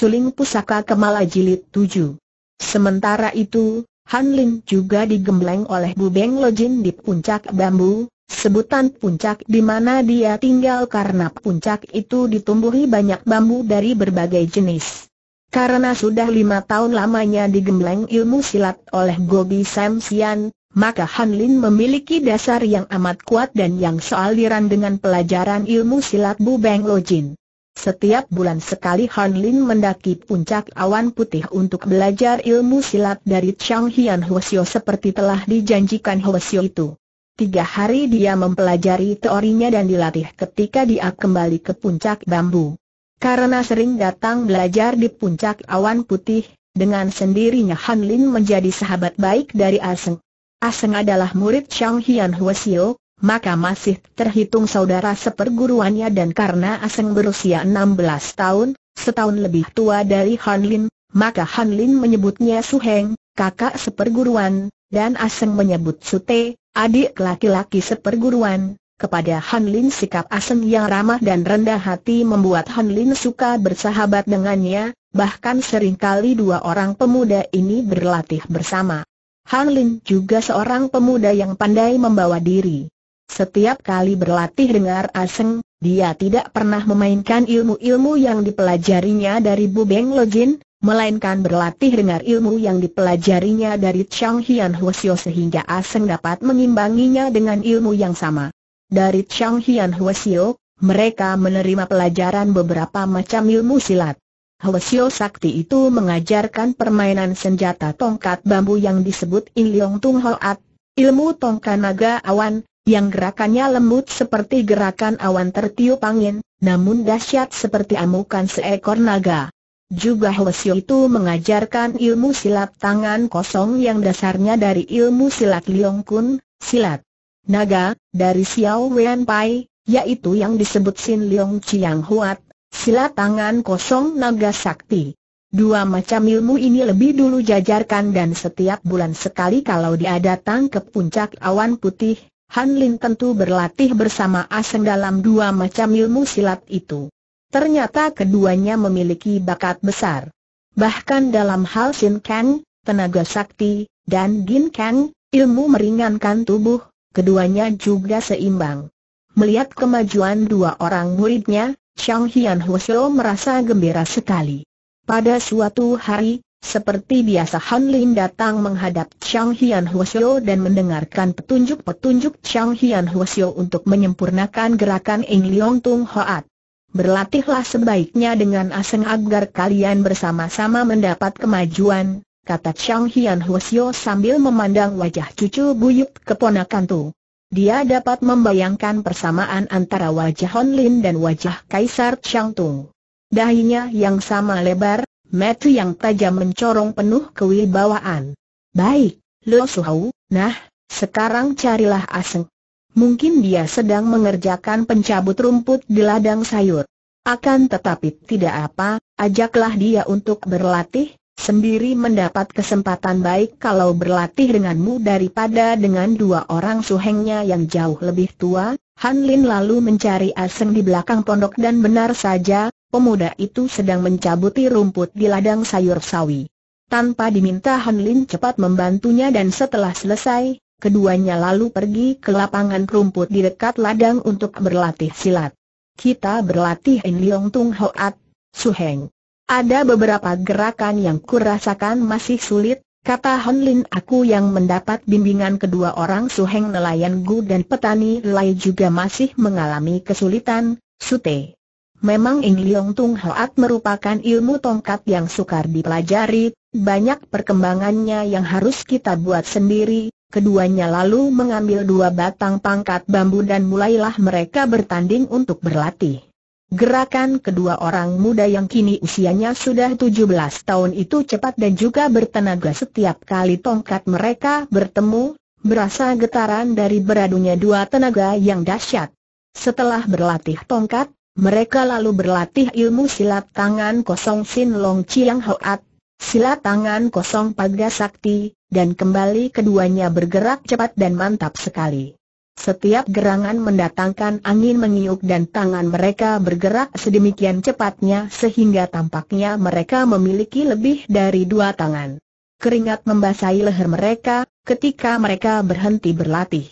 Suling Pusaka Kemala Jilid 7. Sementara itu, Han Lin juga digembleng oleh Bu Beng Lojin di puncak bambu, sebutan puncak di mana dia tinggal karena puncak itu ditumbuhi banyak bambu dari berbagai jenis. Karena sudah lima tahun lamanya digembleng ilmu silat oleh Gobi Sam Sian, maka Han Lin memiliki dasar yang amat kuat dan yang soaliran dengan pelajaran ilmu silat Bu Beng Lojin. Setiap bulan sekali Han Lin mendaki puncak awan putih untuk belajar ilmu silat dari Chang Hian Hwasyo seperti telah dijanjikan Hwasyo itu. Tiga hari dia mempelajari teorinya dan dilatih ketika dia kembali ke puncak bambu. Karena sering datang belajar di puncak awan putih, dengan sendirinya Han Lin menjadi sahabat baik dari Aseng. Aseng adalah murid Chang Hian Hwasyo, maka masih terhitung saudara seperguruannya dan karena Aseng berusia 16 tahun, setahun lebih tua dari Han Lin, maka Han Lin menyebutnya Su Heng, kakak seperguruan, dan Aseng menyebut Su Te, adik laki-laki seperguruan. Kepada Han Lin sikap Aseng yang ramah dan rendah hati membuat Han Lin suka bersahabat dengannya, bahkan seringkali dua orang pemuda ini berlatih bersama. Han Lin juga seorang pemuda yang pandai membawa diri. Setiap kali berlatih dengar aseng, dia tidak pernah memainkan ilmu-ilmu yang dipelajarinya dari Bu Beng Lojin, melainkan berlatih dengar ilmu yang dipelajarinya dari Chang Hian Huosio sehingga Aseng dapat mengimbanginya dengan ilmu yang sama. Dari Chang Hian Huosio, mereka menerima pelajaran beberapa macam ilmu silat. Huosio Sakti itu mengajarkan permainan senjata tongkat bambu yang disebut In Leong Tung Hoat, ilmu tongkat naga awan, yang gerakannya lembut seperti gerakan awan tertiup angin, namun dahsyat seperti amukan seekor naga. Juga Hwasyo itu mengajarkan ilmu silat tangan kosong yang dasarnya dari ilmu silat Liong Kun, silat naga, dari Xiao Wen Pai, yaitu yang disebut Sin Liong Chiang Huat, silat tangan kosong naga sakti. Dua macam ilmu ini lebih dulu jajarkan dan setiap bulan sekali kalau dia datang ke puncak awan putih, Han Lin tentu berlatih bersama Aseng dalam dua macam ilmu silat itu. Ternyata keduanya memiliki bakat besar. Bahkan dalam hal Shin Kang, tenaga sakti, dan Gin Kang, ilmu meringankan tubuh, keduanya juga seimbang. Melihat kemajuan dua orang muridnya, Chang Hian Hwasyo merasa gembira sekali. Pada suatu hari, seperti biasa Han Lin datang menghadap Chang Hian Huosyo dan mendengarkan petunjuk-petunjuk Chang Hian Huosyo untuk menyempurnakan gerakan Eng Leong Tung Hoat. Berlatihlah sebaiknya dengan asing agar kalian bersama-sama mendapat kemajuan, kata Chang Hian Huosyo sambil memandang wajah cucu buyut keponakan Tu. Dia dapat membayangkan persamaan antara wajah Han Lin dan wajah Kaisar Chang Tung. Dahinya yang sama lebar, Metu yang tajam mencorong penuh kewibawaan. Baik, Lo Suhau, nah, sekarang carilah Aseng. Mungkin dia sedang mengerjakan pencabut rumput di ladang sayur. Akan tetapi tidak apa, ajaklah dia untuk berlatih, sendiri mendapat kesempatan baik kalau berlatih denganmu daripada dengan dua orang suhengnya yang jauh lebih tua. Han Lin lalu mencari Aseng di belakang pondok dan benar saja, pemuda itu sedang mencabuti rumput di ladang sayur sawi. Tanpa diminta Han Lin cepat membantunya dan setelah selesai, keduanya lalu pergi ke lapangan rumput di dekat ladang untuk berlatih silat. Kita berlatih In Liong Tung Hoat, Suheng. Ada beberapa gerakan yang kurasakan masih sulit, kata Hon Lin aku yang mendapat bimbingan kedua orang suheng nelayan Gu dan petani Lai juga masih mengalami kesulitan, Sute. Memang Ing Liong Tung Hoat merupakan ilmu tongkat yang sukar dipelajari, banyak perkembangannya yang harus kita buat sendiri, Keduanya lalu mengambil dua batang pangkat bambu dan mulailah mereka bertanding untuk berlatih. Gerakan kedua orang muda yang kini usianya sudah 17 tahun itu cepat dan juga bertenaga setiap kali tongkat mereka bertemu, berasa getaran dari beradunya dua tenaga yang dahsyat. Setelah berlatih tongkat, mereka lalu berlatih ilmu silat tangan kosong Sin Long Chiang Hoat, silat tangan kosong Paga Sakti, dan kembali keduanya bergerak cepat dan mantap sekali. Setiap gerangan mendatangkan angin mengiuk dan tangan mereka bergerak sedemikian cepatnya sehingga tampaknya mereka memiliki lebih dari dua tangan. Keringat membasahi leher mereka ketika mereka berhenti berlatih.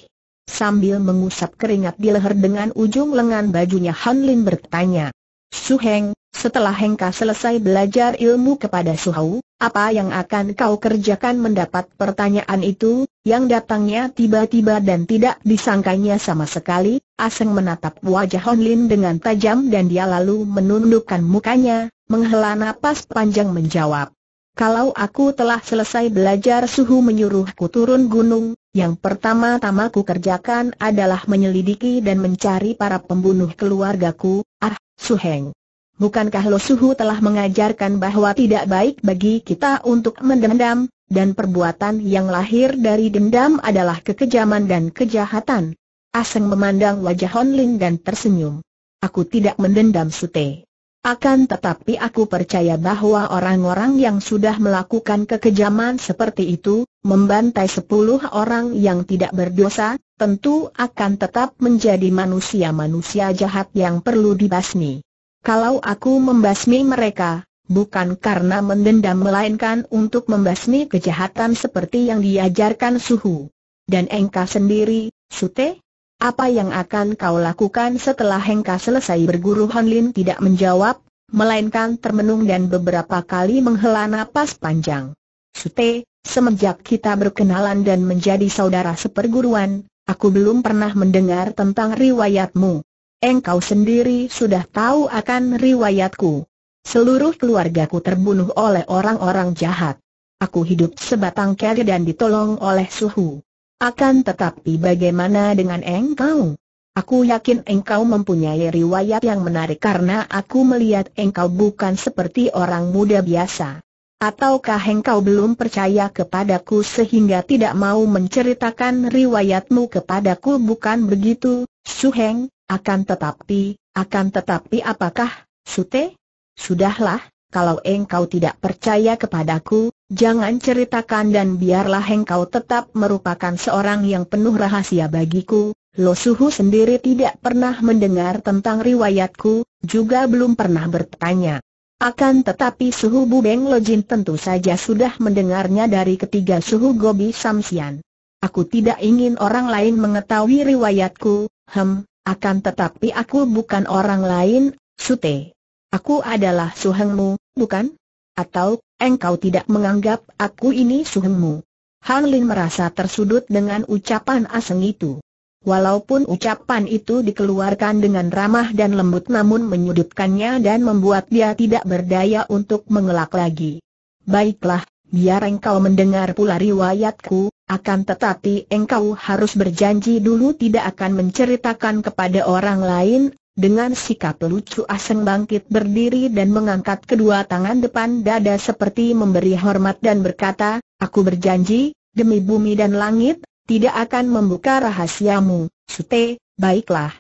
Sambil mengusap keringat di leher dengan ujung lengan bajunya Han Lin bertanya, Su Heng, setelah Hengka selesai belajar ilmu kepada Su Hao, apa yang akan kau kerjakan mendapat pertanyaan itu, yang datangnya tiba-tiba dan tidak disangkanya sama sekali, Aseng menatap wajah Hon Lin dengan tajam dan dia lalu menundukkan mukanya, menghela napas panjang menjawab. Kalau aku telah selesai belajar suhu menyuruhku turun gunung, yang pertama-tama ku kerjakan adalah menyelidiki dan mencari para pembunuh keluargaku, ah, Suheng. Bukankah Lo Suhu telah mengajarkan bahwa tidak baik bagi kita untuk mendendam, dan perbuatan yang lahir dari dendam adalah kekejaman dan kejahatan. Aseng memandang wajah Hon Ling dan tersenyum. Aku tidak mendendam Sute. Akan tetapi aku percaya bahwa orang-orang yang sudah melakukan kekejaman seperti itu, membantai sepuluh orang yang tidak berdosa, tentu akan tetap menjadi manusia-manusia jahat yang perlu dibasmi. Kalau aku membasmi mereka, bukan karena mendendam melainkan untuk membasmi kejahatan seperti yang diajarkan Suhu. Dan engkau sendiri, Sute? Apa yang akan kau lakukan setelah Hengka selesai berguru Honlin tidak menjawab, melainkan termenung dan beberapa kali menghela napas panjang. Sute, semenjak kita berkenalan dan menjadi saudara seperguruan, aku belum pernah mendengar tentang riwayatmu. Engkau sendiri sudah tahu akan riwayatku. Seluruh keluargaku terbunuh oleh orang-orang jahat. Aku hidup sebatang kara dan ditolong oleh suhu. Akan tetapi bagaimana dengan engkau? Aku yakin engkau mempunyai riwayat yang menarik karena aku melihat engkau bukan seperti orang muda biasa. Ataukah engkau belum percaya kepadaku sehingga tidak mau menceritakan riwayatmu kepadaku bukan begitu, Suheng, akan tetapi, akan tetapi apakah, Sute? Sudahlah, kalau engkau tidak percaya kepadaku, jangan ceritakan dan biarlah engkau tetap merupakan seorang yang penuh rahasia bagiku. Lo Suhu sendiri tidak pernah mendengar tentang riwayatku, juga belum pernah bertanya. Akan tetapi Suhu Bu Beng Lojin tentu saja sudah mendengarnya dari ketiga Suhu Gobi Samsian. Aku tidak ingin orang lain mengetahui riwayatku, hem, akan tetapi aku bukan orang lain, Sute. Aku adalah suhengmu, bukan? Atau, engkau tidak menganggap aku ini suhengmu? Han Lin merasa tersudut dengan ucapan aseng itu. Walaupun ucapan itu dikeluarkan dengan ramah dan lembut namun menyudutkannya dan membuat dia tidak berdaya untuk mengelak lagi. Baiklah, biar engkau mendengar pula riwayatku, akan tetapi engkau harus berjanji dulu tidak akan menceritakan kepada orang lain dengan sikap lucu aseng bangkit berdiri dan mengangkat kedua tangan depan dada seperti memberi hormat dan berkata, Aku berjanji, demi bumi dan langit, tidak akan membuka rahasiamu, Sute, baiklah.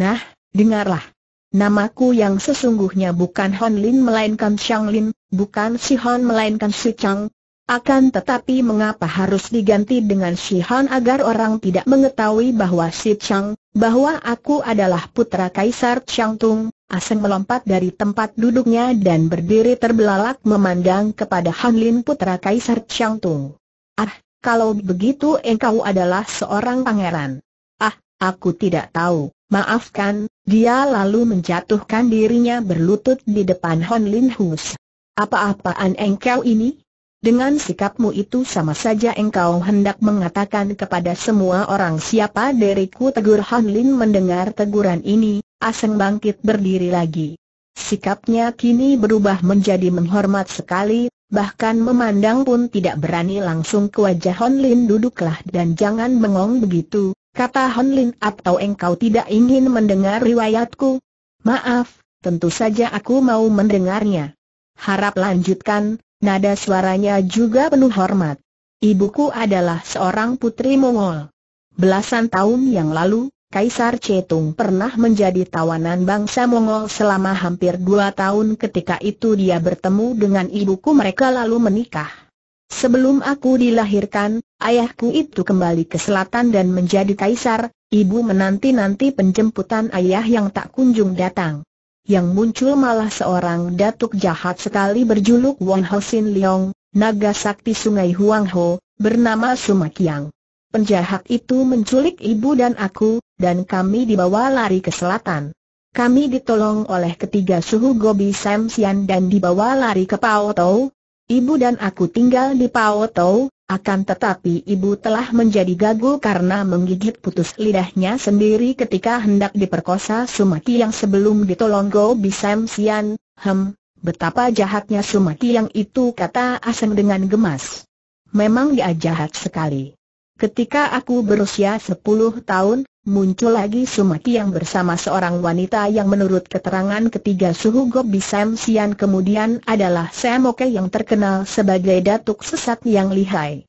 Nah, dengarlah. Namaku yang sesungguhnya bukan Hon Lin melainkan Xiang Lin, bukan Si Hon melainkan Si Chang, akan tetapi mengapa harus diganti dengan Han agar orang tidak mengetahui bahwa si Chang, bahwa aku adalah putra Kaisar Changtung, Aseng melompat dari tempat duduknya dan berdiri terbelalak memandang kepada Han Lin putra Kaisar Changtung. Ah, kalau begitu engkau adalah seorang pangeran. Ah, aku tidak tahu, maafkan, dia lalu menjatuhkan dirinya berlutut di depan Han Lin Hus. Apa-apaan engkau ini? Dengan sikapmu itu sama saja engkau hendak mengatakan kepada semua orang siapa diriku tegur Han Lin mendengar teguran ini, aseng bangkit berdiri lagi. Sikapnya kini berubah menjadi menghormat sekali, bahkan memandang pun tidak berani langsung ke wajah Han Lin duduklah dan jangan bengong begitu, kata Han Lin atau engkau tidak ingin mendengar riwayatku? Maaf, tentu saja aku mau mendengarnya. Harap lanjutkan, Nada suaranya juga penuh hormat. Ibuku adalah seorang putri Mongol. Belasan tahun yang lalu, Kaisar Cetung pernah menjadi tawanan bangsa Mongol selama hampir dua tahun ketika itu dia bertemu dengan ibuku mereka lalu menikah. Sebelum aku dilahirkan, ayahku itu kembali ke selatan dan menjadi kaisar, ibu menanti-nanti penjemputan ayah yang tak kunjung datang yang muncul malah seorang datuk jahat sekali berjuluk Wong Ho Sin Leong, naga sakti sungai Huang Ho, bernama Sumakiang. Penjahat itu menculik ibu dan aku, dan kami dibawa lari ke selatan. Kami ditolong oleh ketiga suhu Gobi Sam Sian dan dibawa lari ke Pao Tau. Ibu dan aku tinggal di Pao Tau, akan tetapi ibu telah menjadi gagu karena menggigit putus lidahnya sendiri ketika hendak diperkosa Sumati yang sebelum ditolong Go Bisam Sian, hem, betapa jahatnya Sumati yang itu kata Aseng dengan gemas. Memang dia jahat sekali. Ketika aku berusia sepuluh tahun, Muncul lagi Sumaki yang bersama seorang wanita yang menurut keterangan ketiga suhu Gobi Sam Sian kemudian adalah Samoke yang terkenal sebagai datuk sesat yang lihai.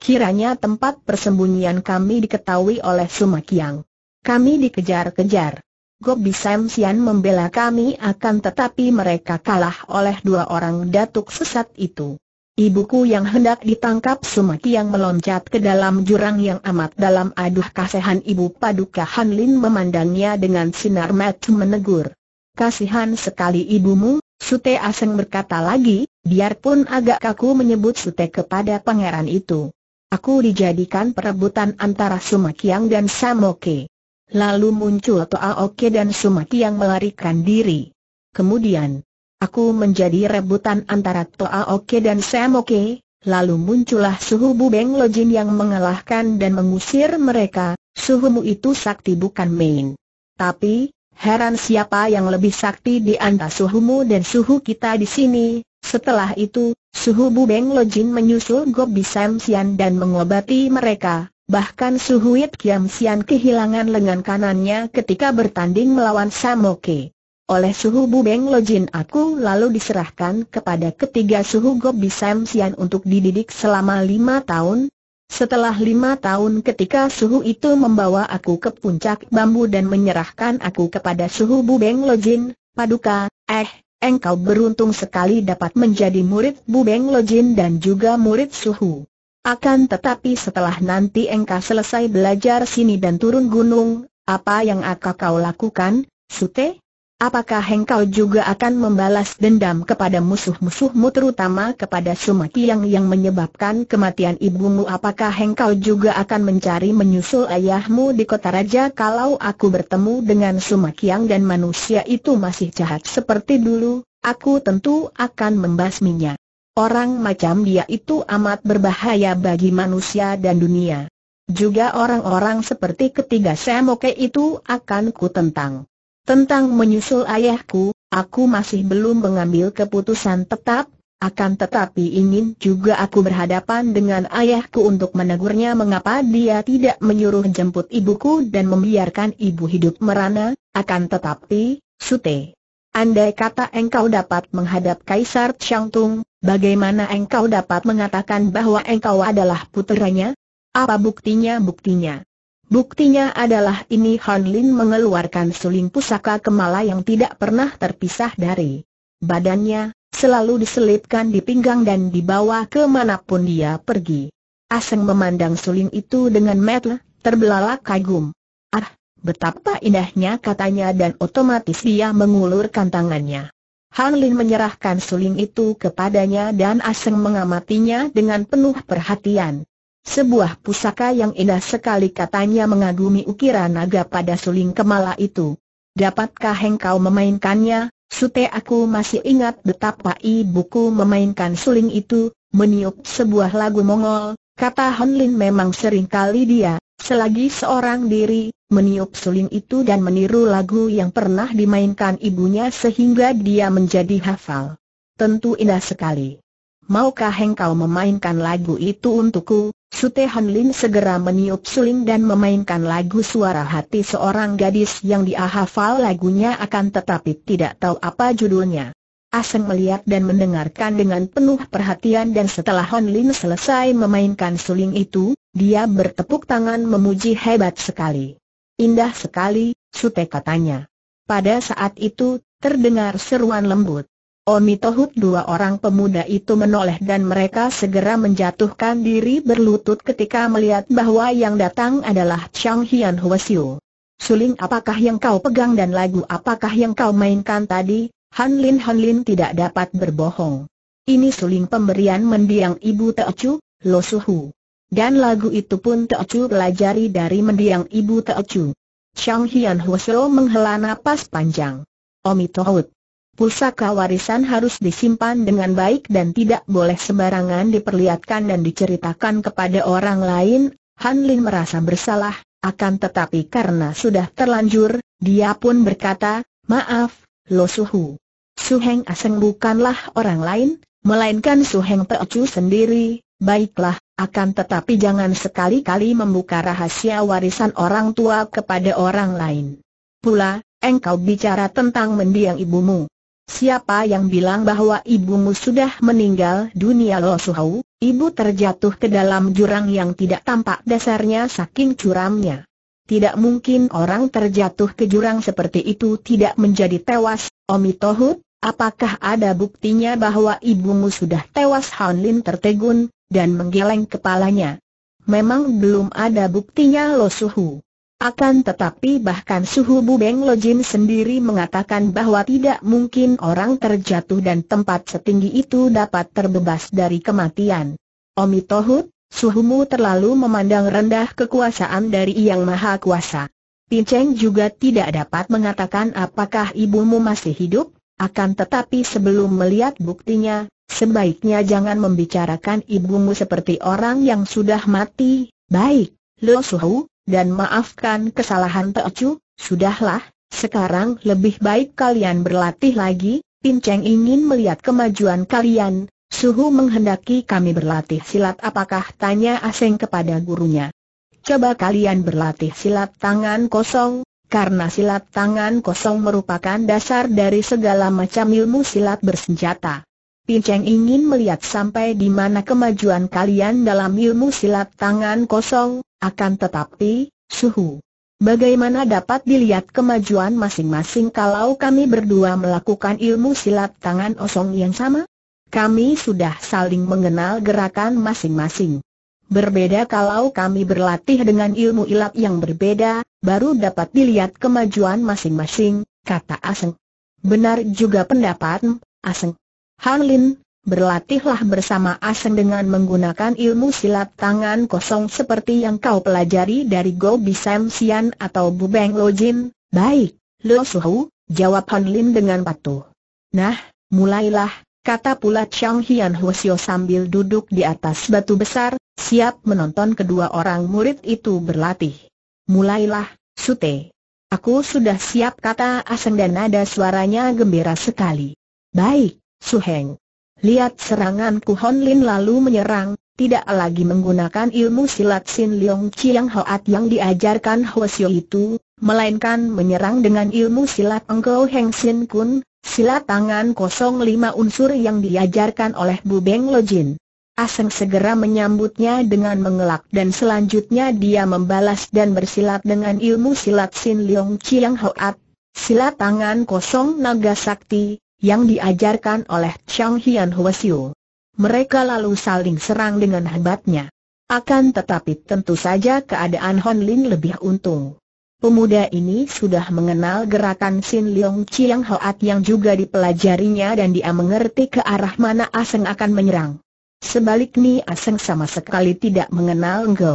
Kiranya tempat persembunyian kami diketahui oleh yang Kami dikejar-kejar. Gobi Sam Sian membela kami akan tetapi mereka kalah oleh dua orang datuk sesat itu. Ibuku yang hendak ditangkap Sumaki yang meloncat ke dalam jurang yang amat dalam aduh kasihan ibu paduka Hanlin memandangnya dengan sinar mata menegur. Kasihan sekali ibumu, Sute Aseng berkata lagi, biarpun agak kaku menyebut Sute kepada pangeran itu. Aku dijadikan perebutan antara Sumakiang dan Samoke. Lalu muncul Oke dan Sumakiang melarikan diri. Kemudian, Aku menjadi rebutan antara Toa Oke dan Sam Oke, lalu muncullah suhu Bu Bubeng Lojin yang mengalahkan dan mengusir mereka, suhumu itu sakti bukan main. Tapi, heran siapa yang lebih sakti di antara suhumu dan suhu kita di sini, setelah itu, suhu Bu Bubeng Lojin menyusul Gobi Sam Sian dan mengobati mereka. Bahkan suhu Suhuit Kiam Sian kehilangan lengan kanannya ketika bertanding melawan Sam Oke. Oleh suhu Bubeng Lojin aku lalu diserahkan kepada ketiga suhu Gobi Sam Sian untuk dididik selama lima tahun. Setelah lima tahun ketika suhu itu membawa aku ke puncak bambu dan menyerahkan aku kepada suhu Bubeng Lojin, paduka, eh, engkau beruntung sekali dapat menjadi murid Bubeng Lojin dan juga murid suhu. Akan tetapi setelah nanti engkau selesai belajar sini dan turun gunung, apa yang akan kau lakukan, Sute? Apakah engkau juga akan membalas dendam kepada musuh-musuhmu terutama kepada Sumakiang yang menyebabkan kematian ibumu? Apakah engkau juga akan mencari menyusul ayahmu di kota raja kalau aku bertemu dengan yang dan manusia itu masih jahat seperti dulu? Aku tentu akan membasminya. Orang macam dia itu amat berbahaya bagi manusia dan dunia. Juga orang-orang seperti ketiga Semoke itu akan kutentang. Tentang menyusul ayahku, aku masih belum mengambil keputusan tetap, akan tetapi ingin juga aku berhadapan dengan ayahku untuk menegurnya mengapa dia tidak menyuruh jemput ibuku dan membiarkan ibu hidup merana, akan tetapi, Sute. Andai kata engkau dapat menghadap Kaisar Changtung, bagaimana engkau dapat mengatakan bahwa engkau adalah puteranya? Apa buktinya-buktinya? Buktinya adalah ini Han Lin mengeluarkan suling pusaka kemala yang tidak pernah terpisah dari badannya, selalu diselipkan di pinggang dan dibawa kemanapun dia pergi. Aseng memandang suling itu dengan metel, terbelalak kagum. Ah, betapa indahnya katanya dan otomatis dia mengulurkan tangannya. Han Lin menyerahkan suling itu kepadanya dan Aseng mengamatinya dengan penuh perhatian. Sebuah pusaka yang indah sekali katanya mengagumi ukiran naga pada suling kemala itu. Dapatkah engkau memainkannya? Sute aku masih ingat betapa ibuku memainkan suling itu, meniup sebuah lagu Mongol, kata Hanlin memang sering kali dia, selagi seorang diri, meniup suling itu dan meniru lagu yang pernah dimainkan ibunya sehingga dia menjadi hafal. Tentu indah sekali. Maukah engkau memainkan lagu itu untukku? Sute Han Lin segera meniup suling dan memainkan lagu suara hati seorang gadis yang dia hafal lagunya akan tetapi tidak tahu apa judulnya. Aseng melihat dan mendengarkan dengan penuh perhatian dan setelah Han Lin selesai memainkan suling itu, dia bertepuk tangan memuji hebat sekali. Indah sekali, Sute katanya. Pada saat itu, terdengar seruan lembut. Oni Tohut dua orang pemuda itu menoleh dan mereka segera menjatuhkan diri berlutut ketika melihat bahwa yang datang adalah Chang Hian Huasiu. Suling apakah yang kau pegang dan lagu apakah yang kau mainkan tadi? Han Lin Han Lin tidak dapat berbohong. Ini suling pemberian mendiang ibu Teocu, Lo Suhu. Dan lagu itu pun Teocu pelajari dari mendiang ibu Teocu. Chang Hian Huasiu menghela napas panjang. Omitohut. Tohut, pusaka warisan harus disimpan dengan baik dan tidak boleh sembarangan diperlihatkan dan diceritakan kepada orang lain, Han Lin merasa bersalah, akan tetapi karena sudah terlanjur, dia pun berkata, maaf, Lo Suhu. Suheng Aseng bukanlah orang lain, melainkan Suheng Chu sendiri, baiklah, akan tetapi jangan sekali-kali membuka rahasia warisan orang tua kepada orang lain. Pula, engkau bicara tentang mendiang ibumu. Siapa yang bilang bahwa ibumu sudah meninggal dunia Lo Suhau, ibu terjatuh ke dalam jurang yang tidak tampak dasarnya saking curamnya. Tidak mungkin orang terjatuh ke jurang seperti itu tidak menjadi tewas, Omi Tohut, apakah ada buktinya bahwa ibumu sudah tewas Han Lin tertegun, dan menggeleng kepalanya. Memang belum ada buktinya Lo Suhu. Akan tetapi bahkan suhu Bubeng Lojin sendiri mengatakan bahwa tidak mungkin orang terjatuh dan tempat setinggi itu dapat terbebas dari kematian. Omi Tohut, suhumu terlalu memandang rendah kekuasaan dari Yang Maha Kuasa. Pinceng juga tidak dapat mengatakan apakah ibumu masih hidup, akan tetapi sebelum melihat buktinya, sebaiknya jangan membicarakan ibumu seperti orang yang sudah mati, baik. Lo Suhu, dan maafkan kesalahan Teocu, sudahlah, sekarang lebih baik kalian berlatih lagi, Pinceng ingin melihat kemajuan kalian, Suhu menghendaki kami berlatih silat apakah tanya Aseng kepada gurunya. Coba kalian berlatih silat tangan kosong, karena silat tangan kosong merupakan dasar dari segala macam ilmu silat bersenjata. Pinceng ingin melihat sampai di mana kemajuan kalian dalam ilmu silat tangan kosong, akan tetapi, suhu. Bagaimana dapat dilihat kemajuan masing-masing kalau kami berdua melakukan ilmu silat tangan kosong yang sama? Kami sudah saling mengenal gerakan masing-masing. Berbeda kalau kami berlatih dengan ilmu ilat yang berbeda, baru dapat dilihat kemajuan masing-masing, kata Aseng. Benar juga pendapat Aseng. Han Lin, berlatihlah bersama Aseng dengan menggunakan ilmu silat tangan kosong seperti yang kau pelajari dari Go Bisam Sian atau Bu Beng Lo Jin. Baik, Lo Suhu, jawab Han Lin dengan patuh. Nah, mulailah, kata pula Chang Hian Hwasyo sambil duduk di atas batu besar, siap menonton kedua orang murid itu berlatih. Mulailah, Sute. Aku sudah siap kata Aseng dan ada suaranya gembira sekali. Baik, Suheng. Lihat seranganku Hon Lin lalu menyerang, tidak lagi menggunakan ilmu silat Sin Leong Chiang Hoat yang diajarkan Ho Siu itu, melainkan menyerang dengan ilmu silat Engkau Heng Sin Kun, silat tangan kosong lima unsur yang diajarkan oleh Bu Beng Lo Jin. Aseng segera menyambutnya dengan mengelak dan selanjutnya dia membalas dan bersilat dengan ilmu silat Sin Leong Chiang Hoat, silat tangan kosong naga sakti, yang diajarkan oleh Chang Hian Huasiu. Mereka lalu saling serang dengan hebatnya. Akan tetapi tentu saja keadaan Hon Lin lebih untung. Pemuda ini sudah mengenal gerakan Sin Leong Chiang Hoat yang juga dipelajarinya dan dia mengerti ke arah mana Aseng akan menyerang. Sebaliknya Aseng sama sekali tidak mengenal Ngo.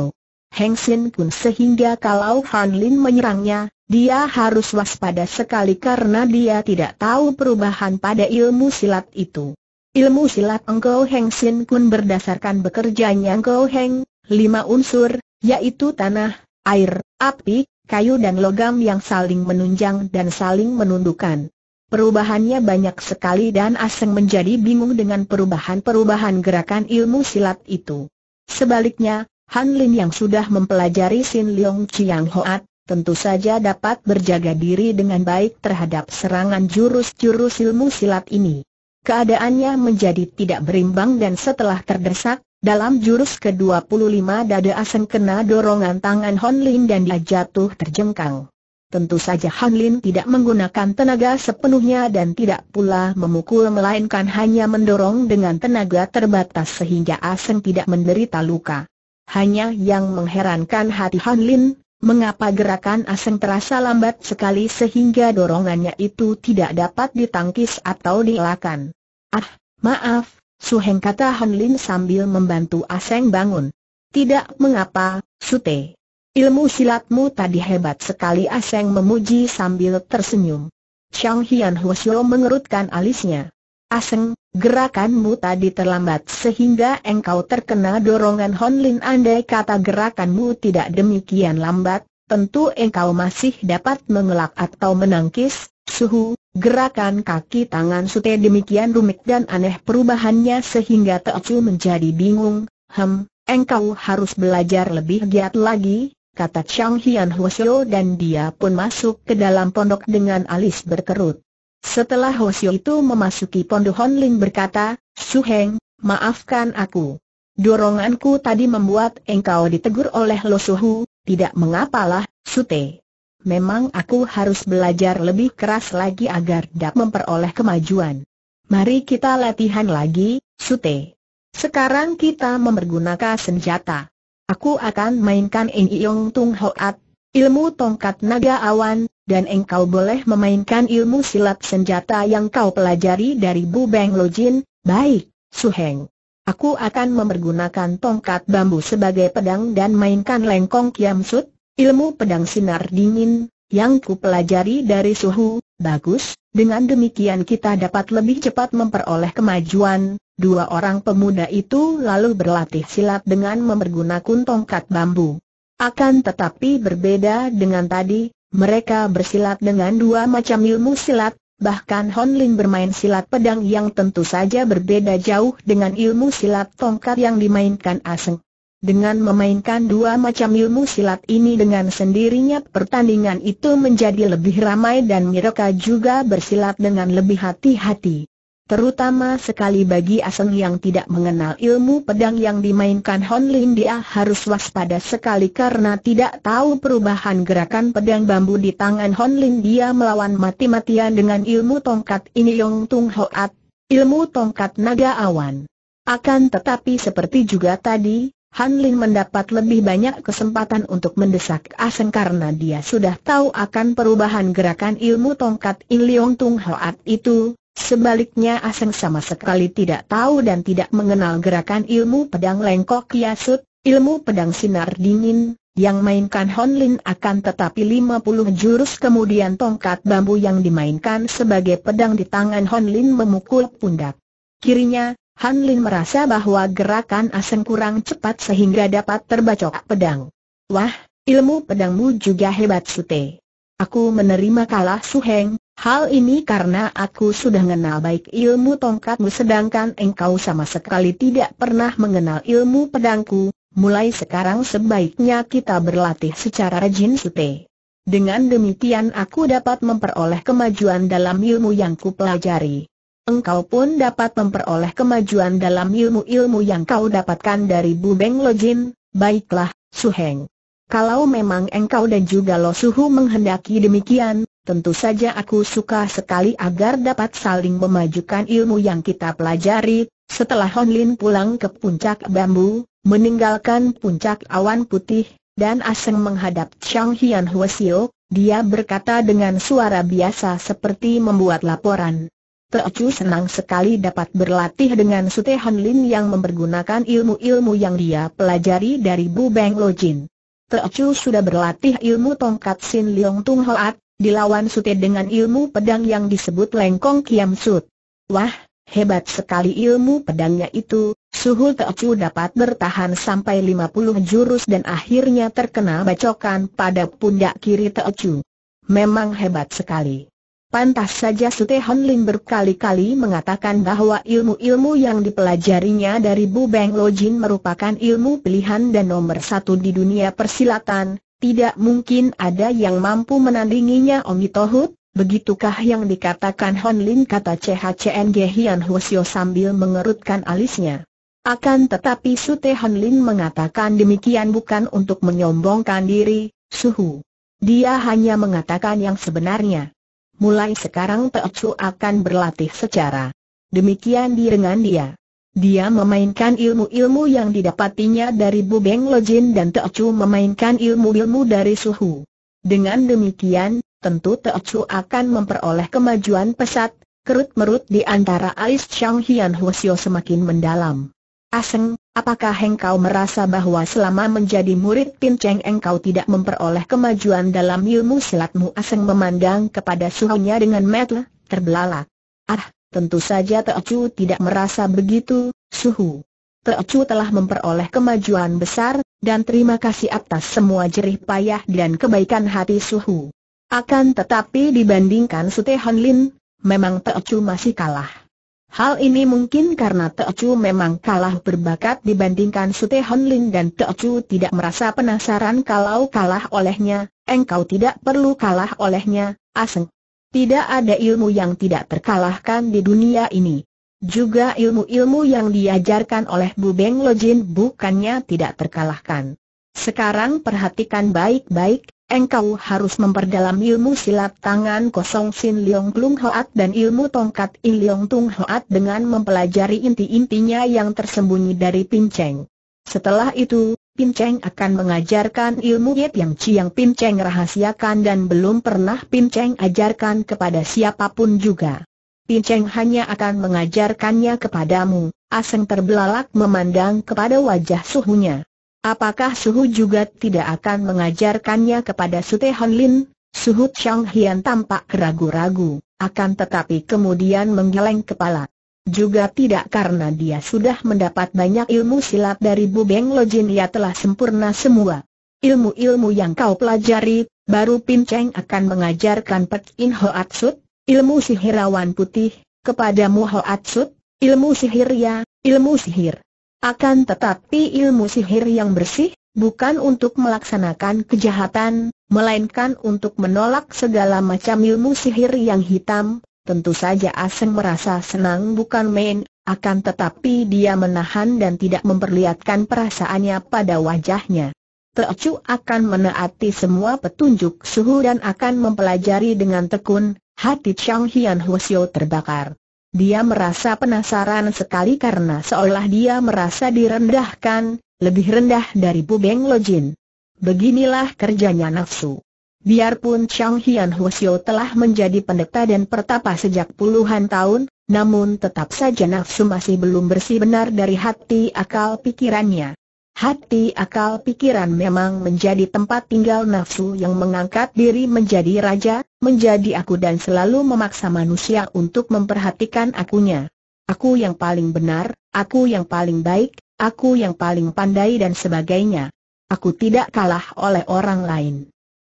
Heng Sin pun sehingga kalau Han Lin menyerangnya, dia harus waspada sekali karena dia tidak tahu perubahan pada ilmu silat itu. Ilmu silat Engkau Heng Sin Kun berdasarkan bekerjanya Engkau Heng, lima unsur, yaitu tanah, air, api, kayu dan logam yang saling menunjang dan saling menundukkan. Perubahannya banyak sekali dan Aseng menjadi bingung dengan perubahan-perubahan gerakan ilmu silat itu. Sebaliknya, Han Lin yang sudah mempelajari Sin Leong Chiang Hoat, tentu saja dapat berjaga diri dengan baik terhadap serangan jurus-jurus ilmu silat ini. Keadaannya menjadi tidak berimbang dan setelah terdesak, dalam jurus ke-25 dada Asen kena dorongan tangan Hon Lin dan dia jatuh terjengkang. Tentu saja Han Lin tidak menggunakan tenaga sepenuhnya dan tidak pula memukul melainkan hanya mendorong dengan tenaga terbatas sehingga Asen tidak menderita luka. Hanya yang mengherankan hati Han Lin, Mengapa gerakan Aseng terasa lambat sekali sehingga dorongannya itu tidak dapat ditangkis atau dielakkan? Ah, maaf, Suheng kata Han Lin sambil membantu Aseng bangun. Tidak mengapa, Sute. Ilmu silatmu tadi hebat sekali Aseng memuji sambil tersenyum. Chang Hian Hwasyo mengerutkan alisnya. Aseng, gerakanmu tadi terlambat sehingga engkau terkena dorongan Honlin andai kata gerakanmu tidak demikian lambat, tentu engkau masih dapat mengelak atau menangkis, suhu, gerakan kaki tangan sute demikian rumit dan aneh perubahannya sehingga Teocu menjadi bingung, hem, engkau harus belajar lebih giat lagi, kata Chang Hian Hwasyo dan dia pun masuk ke dalam pondok dengan alis berkerut. Setelah Hosio itu memasuki pondok Ling berkata, Heng, maafkan aku. Doronganku tadi membuat engkau ditegur oleh Losuhu, tidak mengapalah, Te. Memang aku harus belajar lebih keras lagi agar dapat memperoleh kemajuan. Mari kita latihan lagi, Te. Sekarang kita memergunakan senjata. Aku akan mainkan Eng Yong Tung Hoat, ilmu tongkat naga awan, dan engkau boleh memainkan ilmu silat senjata yang kau pelajari dari Bu Beng Lojin, baik, Su Heng. Aku akan mempergunakan tongkat bambu sebagai pedang dan mainkan lengkong kiam sut, ilmu pedang sinar dingin, yang ku pelajari dari suhu, bagus, dengan demikian kita dapat lebih cepat memperoleh kemajuan. Dua orang pemuda itu lalu berlatih silat dengan mempergunakan tongkat bambu. Akan tetapi berbeda dengan tadi, mereka bersilat dengan dua macam ilmu silat, bahkan Hon Lin bermain silat pedang yang tentu saja berbeda jauh dengan ilmu silat tongkat yang dimainkan Aseng. Dengan memainkan dua macam ilmu silat ini dengan sendirinya pertandingan itu menjadi lebih ramai dan mereka juga bersilat dengan lebih hati-hati. Terutama sekali bagi Aseng yang tidak mengenal ilmu pedang yang dimainkan Hon Lin dia harus waspada sekali karena tidak tahu perubahan gerakan pedang bambu di tangan Hon Lin dia melawan mati-matian dengan ilmu tongkat ini Yong Tung Hoat, ilmu tongkat naga awan. Akan tetapi seperti juga tadi, Han Lin mendapat lebih banyak kesempatan untuk mendesak Aseng karena dia sudah tahu akan perubahan gerakan ilmu tongkat In Leong Tung Hoat itu, Sebaliknya Aseng sama sekali tidak tahu dan tidak mengenal gerakan ilmu pedang lengkok kiasut, ilmu pedang sinar dingin, yang mainkan Honlin akan tetapi 50 jurus kemudian tongkat bambu yang dimainkan sebagai pedang di tangan Honlin memukul pundak. Kirinya, Hanlin merasa bahwa gerakan Aseng kurang cepat sehingga dapat terbacok pedang. Wah, ilmu pedangmu juga hebat Sute. Aku menerima kalah Suheng, Hal ini karena aku sudah mengenal baik ilmu tongkatmu sedangkan engkau sama sekali tidak pernah mengenal ilmu pedangku, mulai sekarang sebaiknya kita berlatih secara rajin sute. Dengan demikian aku dapat memperoleh kemajuan dalam ilmu yang kupelajari. Engkau pun dapat memperoleh kemajuan dalam ilmu-ilmu yang kau dapatkan dari Bubeng Lojin, baiklah, Su Heng. Kalau memang engkau dan juga Lo Suhu menghendaki demikian, Tentu saja aku suka sekali agar dapat saling memajukan ilmu yang kita pelajari. Setelah Honlin pulang ke puncak bambu, meninggalkan puncak awan putih, dan aseng menghadap Chang Hian Huasio, dia berkata dengan suara biasa seperti membuat laporan. Teochu senang sekali dapat berlatih dengan Sute Honlin yang mempergunakan ilmu-ilmu yang dia pelajari dari Bu Beng Lo Lojin. Teochu sudah berlatih ilmu tongkat Sin Leong Tung Hoat, dilawan Sute dengan ilmu pedang yang disebut Lengkong Kiam Sut. Wah, hebat sekali ilmu pedangnya itu, Suhu Teocu dapat bertahan sampai 50 jurus dan akhirnya terkena bacokan pada pundak kiri Teocu. Memang hebat sekali. Pantas saja Sute Honlin berkali-kali mengatakan bahwa ilmu-ilmu yang dipelajarinya dari Bu Beng Lojin merupakan ilmu pilihan dan nomor satu di dunia persilatan, tidak mungkin ada yang mampu menandinginya Omitohut. begitukah yang dikatakan Hon Lin kata CHCNG Hian Hwasyo sambil mengerutkan alisnya. Akan tetapi Sute Hon Lin mengatakan demikian bukan untuk menyombongkan diri, suhu. Dia hanya mengatakan yang sebenarnya. Mulai sekarang Chu akan berlatih secara demikian direngan dia. Dia memainkan ilmu-ilmu yang didapatinya dari Bu Beng Lojin dan Chu memainkan ilmu-ilmu dari Suhu. Dengan demikian, tentu Chu akan memperoleh kemajuan pesat, kerut-merut di antara alis Chang Hian Hwasyo semakin mendalam. Aseng, apakah engkau merasa bahwa selama menjadi murid Pin Cheng engkau tidak memperoleh kemajuan dalam ilmu silatmu? Aseng memandang kepada suhunya dengan metel, terbelalak. Ah, Tentu saja Teocu tidak merasa begitu, suhu. Teocu telah memperoleh kemajuan besar, dan terima kasih atas semua jerih payah dan kebaikan hati suhu. Akan tetapi dibandingkan Sute Honlin, Lin, memang Teocu masih kalah. Hal ini mungkin karena Teocu memang kalah berbakat dibandingkan Sute Honlin Lin dan Teocu tidak merasa penasaran kalau kalah olehnya, engkau tidak perlu kalah olehnya, aseng. Tidak ada ilmu yang tidak terkalahkan di dunia ini. Juga ilmu-ilmu yang diajarkan oleh Bu Beng Jin bukannya tidak terkalahkan. Sekarang perhatikan baik-baik, engkau harus memperdalam ilmu silat tangan kosong Sin Leong Klung Hoat dan ilmu tongkat In Leong Tung Hoat dengan mempelajari inti-intinya yang tersembunyi dari pinceng. Setelah itu, Pin Cheng akan mengajarkan ilmu Yip Yang Chi yang Pin Cheng rahasiakan dan belum pernah Pin Cheng ajarkan kepada siapapun juga. Pin Cheng hanya akan mengajarkannya kepadamu. Aseng terbelalak memandang kepada wajah suhunya. Apakah suhu juga tidak akan mengajarkannya kepada Sute Hon Lin? Suhu Chang Hian tampak ragu-ragu, akan tetapi kemudian menggeleng kepala. Juga tidak karena dia sudah mendapat banyak ilmu silat dari Bu Beng Lojin ia telah sempurna semua. Ilmu-ilmu yang kau pelajari, baru Pin Cheng akan mengajarkan Pek In Sut, ilmu sihirawan putih, kepadamu Hoat Sut, ilmu sihir ya, ilmu sihir. Akan tetapi ilmu sihir yang bersih, bukan untuk melaksanakan kejahatan, melainkan untuk menolak segala macam ilmu sihir yang hitam, Tentu saja Aseng merasa senang bukan main, akan tetapi dia menahan dan tidak memperlihatkan perasaannya pada wajahnya. Teocu akan menaati semua petunjuk suhu dan akan mempelajari dengan tekun, hati Chang Hian Husio terbakar. Dia merasa penasaran sekali karena seolah dia merasa direndahkan, lebih rendah dari Beng Bu Lo Jin. Beginilah kerjanya nafsu. Biarpun Chang Hian Husio telah menjadi pendeta dan pertapa sejak puluhan tahun, namun tetap saja nafsu masih belum bersih benar dari hati akal pikirannya. Hati akal pikiran memang menjadi tempat tinggal nafsu yang mengangkat diri menjadi raja, menjadi aku dan selalu memaksa manusia untuk memperhatikan akunya. Aku yang paling benar, aku yang paling baik, aku yang paling pandai dan sebagainya. Aku tidak kalah oleh orang lain.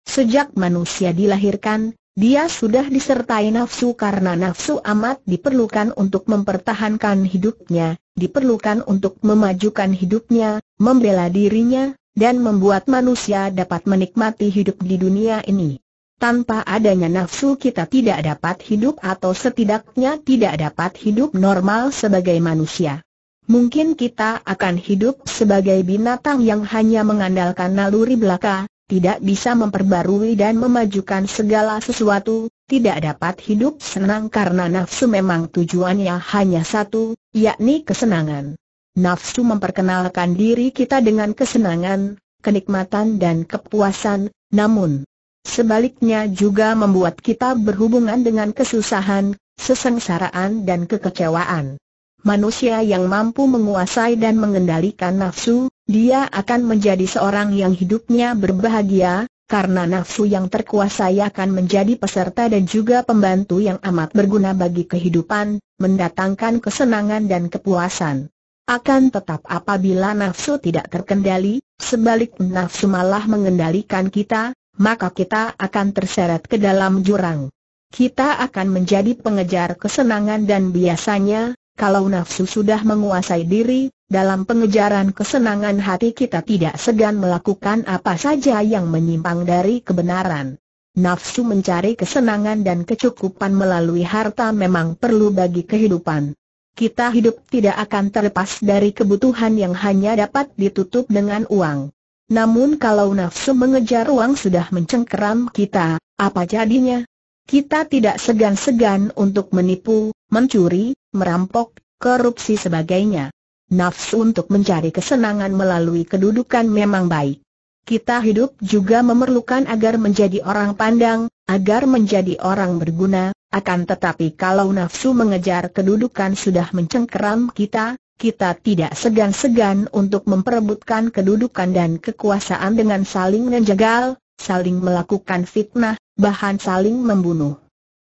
Sejak manusia dilahirkan, dia sudah disertai nafsu karena nafsu amat diperlukan untuk mempertahankan hidupnya, diperlukan untuk memajukan hidupnya, membela dirinya, dan membuat manusia dapat menikmati hidup di dunia ini. Tanpa adanya nafsu kita tidak dapat hidup atau setidaknya tidak dapat hidup normal sebagai manusia. Mungkin kita akan hidup sebagai binatang yang hanya mengandalkan naluri belaka, tidak bisa memperbarui dan memajukan segala sesuatu, tidak dapat hidup senang karena nafsu memang tujuannya hanya satu, yakni kesenangan. Nafsu memperkenalkan diri kita dengan kesenangan, kenikmatan dan kepuasan, namun sebaliknya juga membuat kita berhubungan dengan kesusahan, sesengsaraan dan kekecewaan. Manusia yang mampu menguasai dan mengendalikan nafsu, dia akan menjadi seorang yang hidupnya berbahagia, karena nafsu yang terkuasai akan menjadi peserta dan juga pembantu yang amat berguna bagi kehidupan, mendatangkan kesenangan dan kepuasan. Akan tetap apabila nafsu tidak terkendali, sebalik nafsu malah mengendalikan kita, maka kita akan terseret ke dalam jurang. Kita akan menjadi pengejar kesenangan dan biasanya, kalau nafsu sudah menguasai diri, dalam pengejaran kesenangan hati kita tidak segan melakukan apa saja yang menyimpang dari kebenaran. Nafsu mencari kesenangan dan kecukupan melalui harta memang perlu bagi kehidupan. Kita hidup tidak akan terlepas dari kebutuhan yang hanya dapat ditutup dengan uang. Namun kalau nafsu mengejar uang sudah mencengkeram kita, apa jadinya? Kita tidak segan-segan untuk menipu, mencuri, merampok, korupsi sebagainya nafsu untuk mencari kesenangan melalui kedudukan memang baik. Kita hidup juga memerlukan agar menjadi orang pandang, agar menjadi orang berguna, akan tetapi kalau nafsu mengejar kedudukan sudah mencengkeram kita, kita tidak segan-segan untuk memperebutkan kedudukan dan kekuasaan dengan saling menjegal, saling melakukan fitnah, bahan saling membunuh.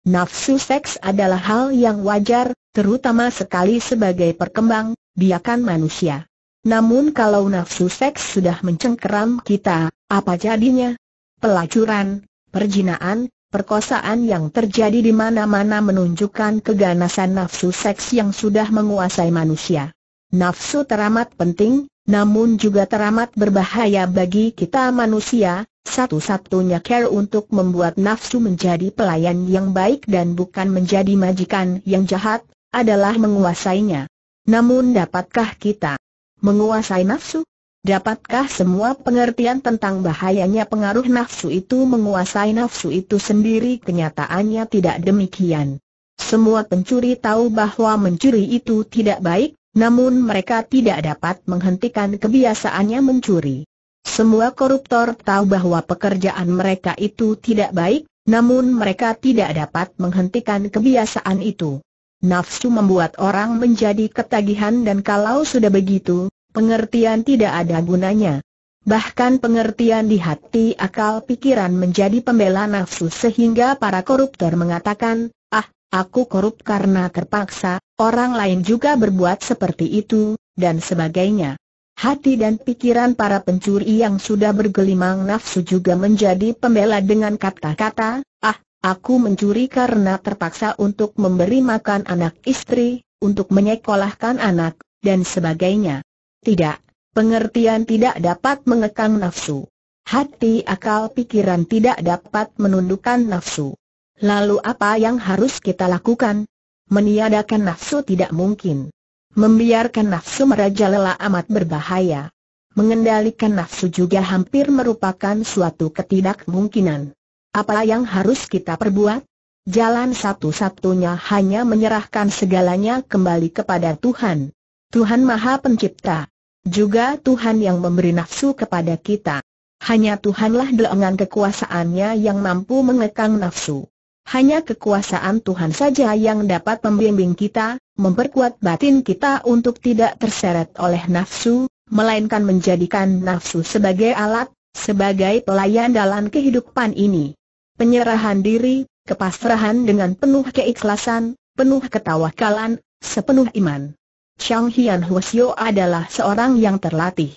Nafsu seks adalah hal yang wajar, terutama sekali sebagai perkembang, biarkan manusia. Namun kalau nafsu seks sudah mencengkeram kita, apa jadinya? Pelacuran, perjinaan, perkosaan yang terjadi di mana-mana menunjukkan keganasan nafsu seks yang sudah menguasai manusia. Nafsu teramat penting, namun juga teramat berbahaya bagi kita manusia, satu-satunya care untuk membuat nafsu menjadi pelayan yang baik dan bukan menjadi majikan yang jahat, adalah menguasainya. Namun dapatkah kita menguasai nafsu? Dapatkah semua pengertian tentang bahayanya pengaruh nafsu itu menguasai nafsu itu sendiri? Kenyataannya tidak demikian. Semua pencuri tahu bahwa mencuri itu tidak baik, namun mereka tidak dapat menghentikan kebiasaannya mencuri. Semua koruptor tahu bahwa pekerjaan mereka itu tidak baik, namun mereka tidak dapat menghentikan kebiasaan itu. Nafsu membuat orang menjadi ketagihan dan kalau sudah begitu, pengertian tidak ada gunanya. Bahkan pengertian di hati akal pikiran menjadi pembela nafsu sehingga para koruptor mengatakan, ah, aku korup karena terpaksa, orang lain juga berbuat seperti itu, dan sebagainya. Hati dan pikiran para pencuri yang sudah bergelimang nafsu juga menjadi pembela dengan kata-kata, ah, Aku mencuri karena terpaksa untuk memberi makan anak istri, untuk menyekolahkan anak, dan sebagainya. Tidak, pengertian tidak dapat mengekang nafsu. Hati akal pikiran tidak dapat menundukkan nafsu. Lalu apa yang harus kita lakukan? Meniadakan nafsu tidak mungkin. Membiarkan nafsu merajalela amat berbahaya. Mengendalikan nafsu juga hampir merupakan suatu ketidakmungkinan. Apa yang harus kita perbuat? Jalan satu-satunya hanya menyerahkan segalanya kembali kepada Tuhan. Tuhan Maha Pencipta. Juga Tuhan yang memberi nafsu kepada kita. Hanya Tuhanlah dengan kekuasaannya yang mampu mengekang nafsu. Hanya kekuasaan Tuhan saja yang dapat membimbing kita, memperkuat batin kita untuk tidak terseret oleh nafsu, melainkan menjadikan nafsu sebagai alat, sebagai pelayan dalam kehidupan ini penyerahan diri, kepasrahan dengan penuh keikhlasan, penuh ketawakalan, sepenuh iman. Chang Hian Huosyo adalah seorang yang terlatih.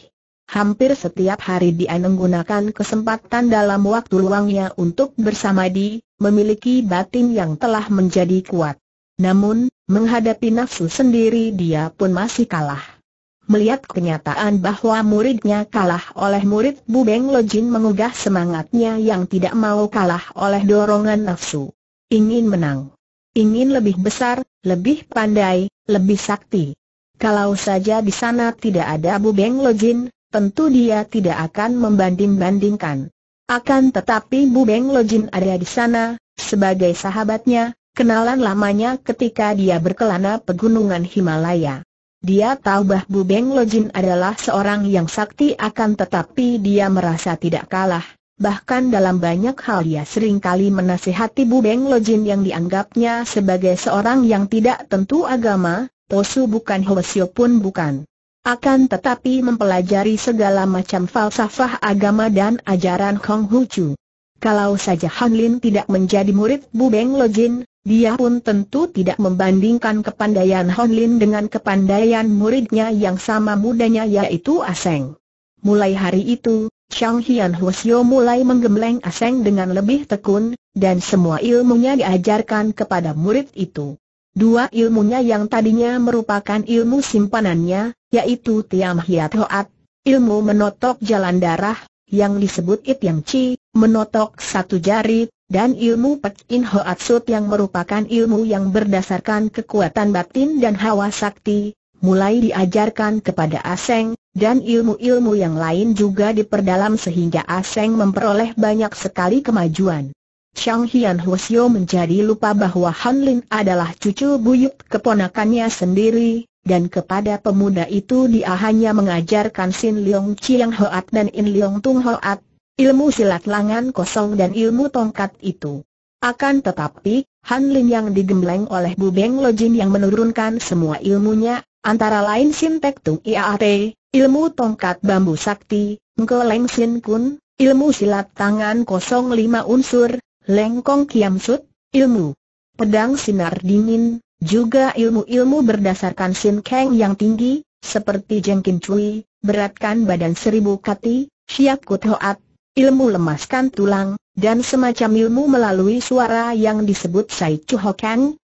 Hampir setiap hari dia menggunakan kesempatan dalam waktu luangnya untuk bersamadi, memiliki batin yang telah menjadi kuat. Namun, menghadapi nafsu sendiri dia pun masih kalah. Melihat kenyataan bahwa muridnya kalah oleh murid Bu Beng Lojin mengugah semangatnya yang tidak mau kalah oleh dorongan nafsu. Ingin menang. Ingin lebih besar, lebih pandai, lebih sakti. Kalau saja di sana tidak ada Bu Beng Lojin, tentu dia tidak akan membanding-bandingkan. Akan tetapi Bu Beng Lojin ada di sana, sebagai sahabatnya, kenalan lamanya ketika dia berkelana pegunungan Himalaya. Dia tahu bahwa Beng Lojin adalah seorang yang sakti akan tetapi dia merasa tidak kalah. Bahkan dalam banyak hal ia seringkali menasihati Bu Beng Lojin yang dianggapnya sebagai seorang yang tidak tentu agama, posu bukan Hwasyo pun bukan. Akan tetapi mempelajari segala macam falsafah agama dan ajaran Kong Hu Chu. Kalau saja Han Lin tidak menjadi murid Bu Beng Lojin, dia pun tentu tidak membandingkan kepandaian Honlin dengan kepandaian muridnya yang sama mudanya yaitu Aseng. Mulai hari itu, Chang Hian Hwasyo mulai menggembleng Aseng dengan lebih tekun, dan semua ilmunya diajarkan kepada murid itu. Dua ilmunya yang tadinya merupakan ilmu simpanannya, yaitu Tiam Hiat Hoat, ilmu menotok jalan darah, yang disebut It Yang Chi, menotok satu jari, dan ilmu Pek In sut yang merupakan ilmu yang berdasarkan kekuatan batin dan hawa sakti, mulai diajarkan kepada Aseng, dan ilmu-ilmu yang lain juga diperdalam sehingga Aseng memperoleh banyak sekali kemajuan. Chang Hian Hwasyo menjadi lupa bahwa Han Lin adalah cucu buyut keponakannya sendiri, dan kepada pemuda itu dia hanya mengajarkan Sin Leong Chiang Hoat dan In Leong Tung Hoat, ilmu silat lengan kosong dan ilmu tongkat itu. Akan tetapi, Han Lin yang digembleng oleh Bu Beng Lojin yang menurunkan semua ilmunya, antara lain Sintek Tung Iaat, ilmu tongkat bambu sakti, Ngke Leng Sin Kun, ilmu silat tangan kosong lima unsur, Leng Kong Kiam Sut, ilmu pedang sinar dingin, juga ilmu-ilmu berdasarkan Sin Kang yang tinggi, seperti Jengkin Cui, beratkan badan seribu kati, Siap Kut Hoat, ilmu lemaskan tulang, dan semacam ilmu melalui suara yang disebut Sai Chu Kang,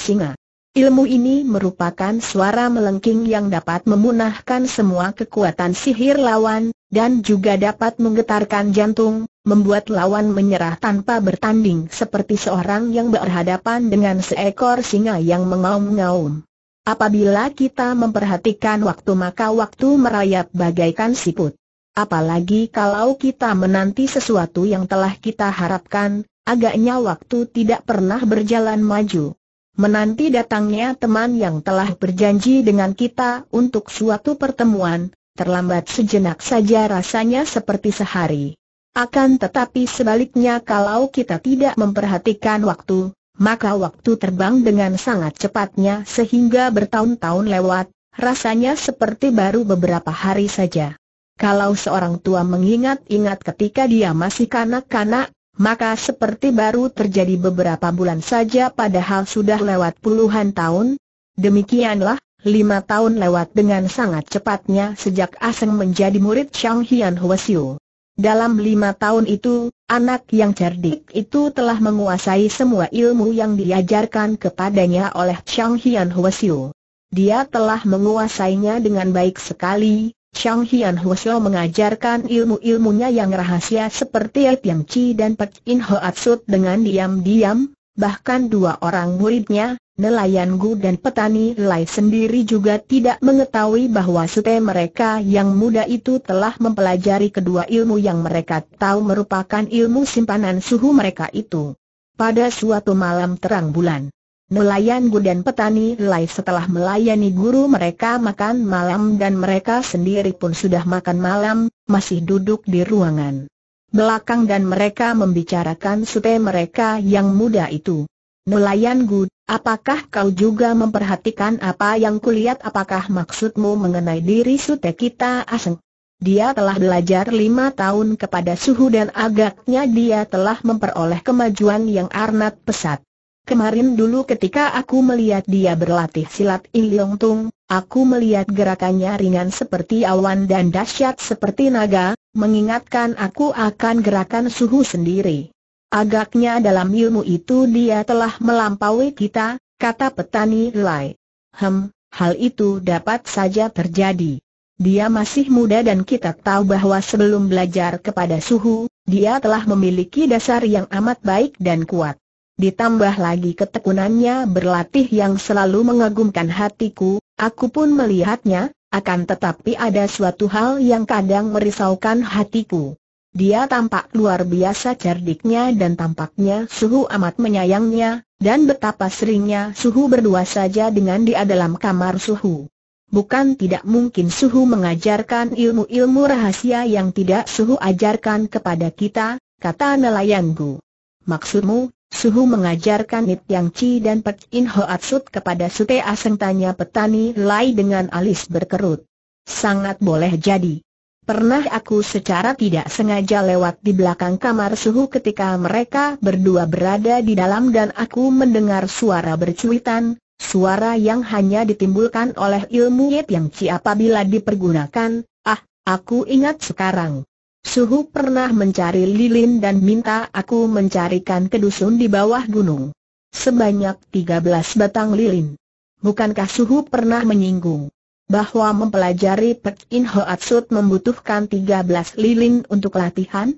Singa. Ilmu ini merupakan suara melengking yang dapat memunahkan semua kekuatan sihir lawan, dan juga dapat menggetarkan jantung, membuat lawan menyerah tanpa bertanding seperti seorang yang berhadapan dengan seekor singa yang mengaum-ngaum. Apabila kita memperhatikan waktu maka waktu merayap bagaikan siput. Apalagi kalau kita menanti sesuatu yang telah kita harapkan, agaknya waktu tidak pernah berjalan maju. Menanti datangnya teman yang telah berjanji dengan kita untuk suatu pertemuan, terlambat sejenak saja rasanya seperti sehari. Akan tetapi sebaliknya kalau kita tidak memperhatikan waktu, maka waktu terbang dengan sangat cepatnya sehingga bertahun-tahun lewat, rasanya seperti baru beberapa hari saja. Kalau seorang tua mengingat-ingat ketika dia masih kanak-kanak, maka seperti baru terjadi beberapa bulan saja padahal sudah lewat puluhan tahun. Demikianlah, lima tahun lewat dengan sangat cepatnya sejak Aseng menjadi murid Shang Hian Huasiu. Dalam lima tahun itu, anak yang cerdik itu telah menguasai semua ilmu yang diajarkan kepadanya oleh Chang Hian Huasiu. Dia telah menguasainya dengan baik sekali, Chang Hian Hwasyo mengajarkan ilmu-ilmunya yang rahasia seperti Yang Chi dan Pek In Ho Atsut dengan diam-diam, bahkan dua orang muridnya, nelayan Gu dan petani Lai sendiri juga tidak mengetahui bahwa sute mereka yang muda itu telah mempelajari kedua ilmu yang mereka tahu merupakan ilmu simpanan suhu mereka itu. Pada suatu malam terang bulan, Nelayan Gu dan petani Lai setelah melayani guru mereka makan malam dan mereka sendiri pun sudah makan malam, masih duduk di ruangan belakang dan mereka membicarakan sute mereka yang muda itu. Nelayan Gu, apakah kau juga memperhatikan apa yang kulihat apakah maksudmu mengenai diri sute kita aseng? Dia telah belajar lima tahun kepada suhu dan agaknya dia telah memperoleh kemajuan yang arnat pesat. Kemarin dulu ketika aku melihat dia berlatih silat Iliong Tung, aku melihat gerakannya ringan seperti awan dan dahsyat seperti naga, mengingatkan aku akan gerakan suhu sendiri. Agaknya dalam ilmu itu dia telah melampaui kita, kata petani Lai. Hem, hal itu dapat saja terjadi. Dia masih muda dan kita tahu bahwa sebelum belajar kepada suhu, dia telah memiliki dasar yang amat baik dan kuat ditambah lagi ketekunannya berlatih yang selalu mengagumkan hatiku, aku pun melihatnya, akan tetapi ada suatu hal yang kadang merisaukan hatiku. Dia tampak luar biasa cerdiknya dan tampaknya suhu amat menyayangnya, dan betapa seringnya suhu berdua saja dengan dia dalam kamar suhu. Bukan tidak mungkin suhu mengajarkan ilmu-ilmu rahasia yang tidak suhu ajarkan kepada kita, kata nelayanku. Maksudmu, Suhu mengajarkan Nit Yang Chi dan Pek In Ho Atsut kepada Sute Aseng tanya petani Lai dengan alis berkerut. Sangat boleh jadi. Pernah aku secara tidak sengaja lewat di belakang kamar suhu ketika mereka berdua berada di dalam dan aku mendengar suara bercuitan, suara yang hanya ditimbulkan oleh ilmu Yit Yang Chi apabila dipergunakan, ah, aku ingat sekarang. Suhu pernah mencari lilin dan minta aku mencarikan ke dusun di bawah gunung. Sebanyak 13 batang lilin. Bukankah Suhu pernah menyinggung bahwa mempelajari Pek In ho Hoatsut membutuhkan 13 lilin untuk latihan?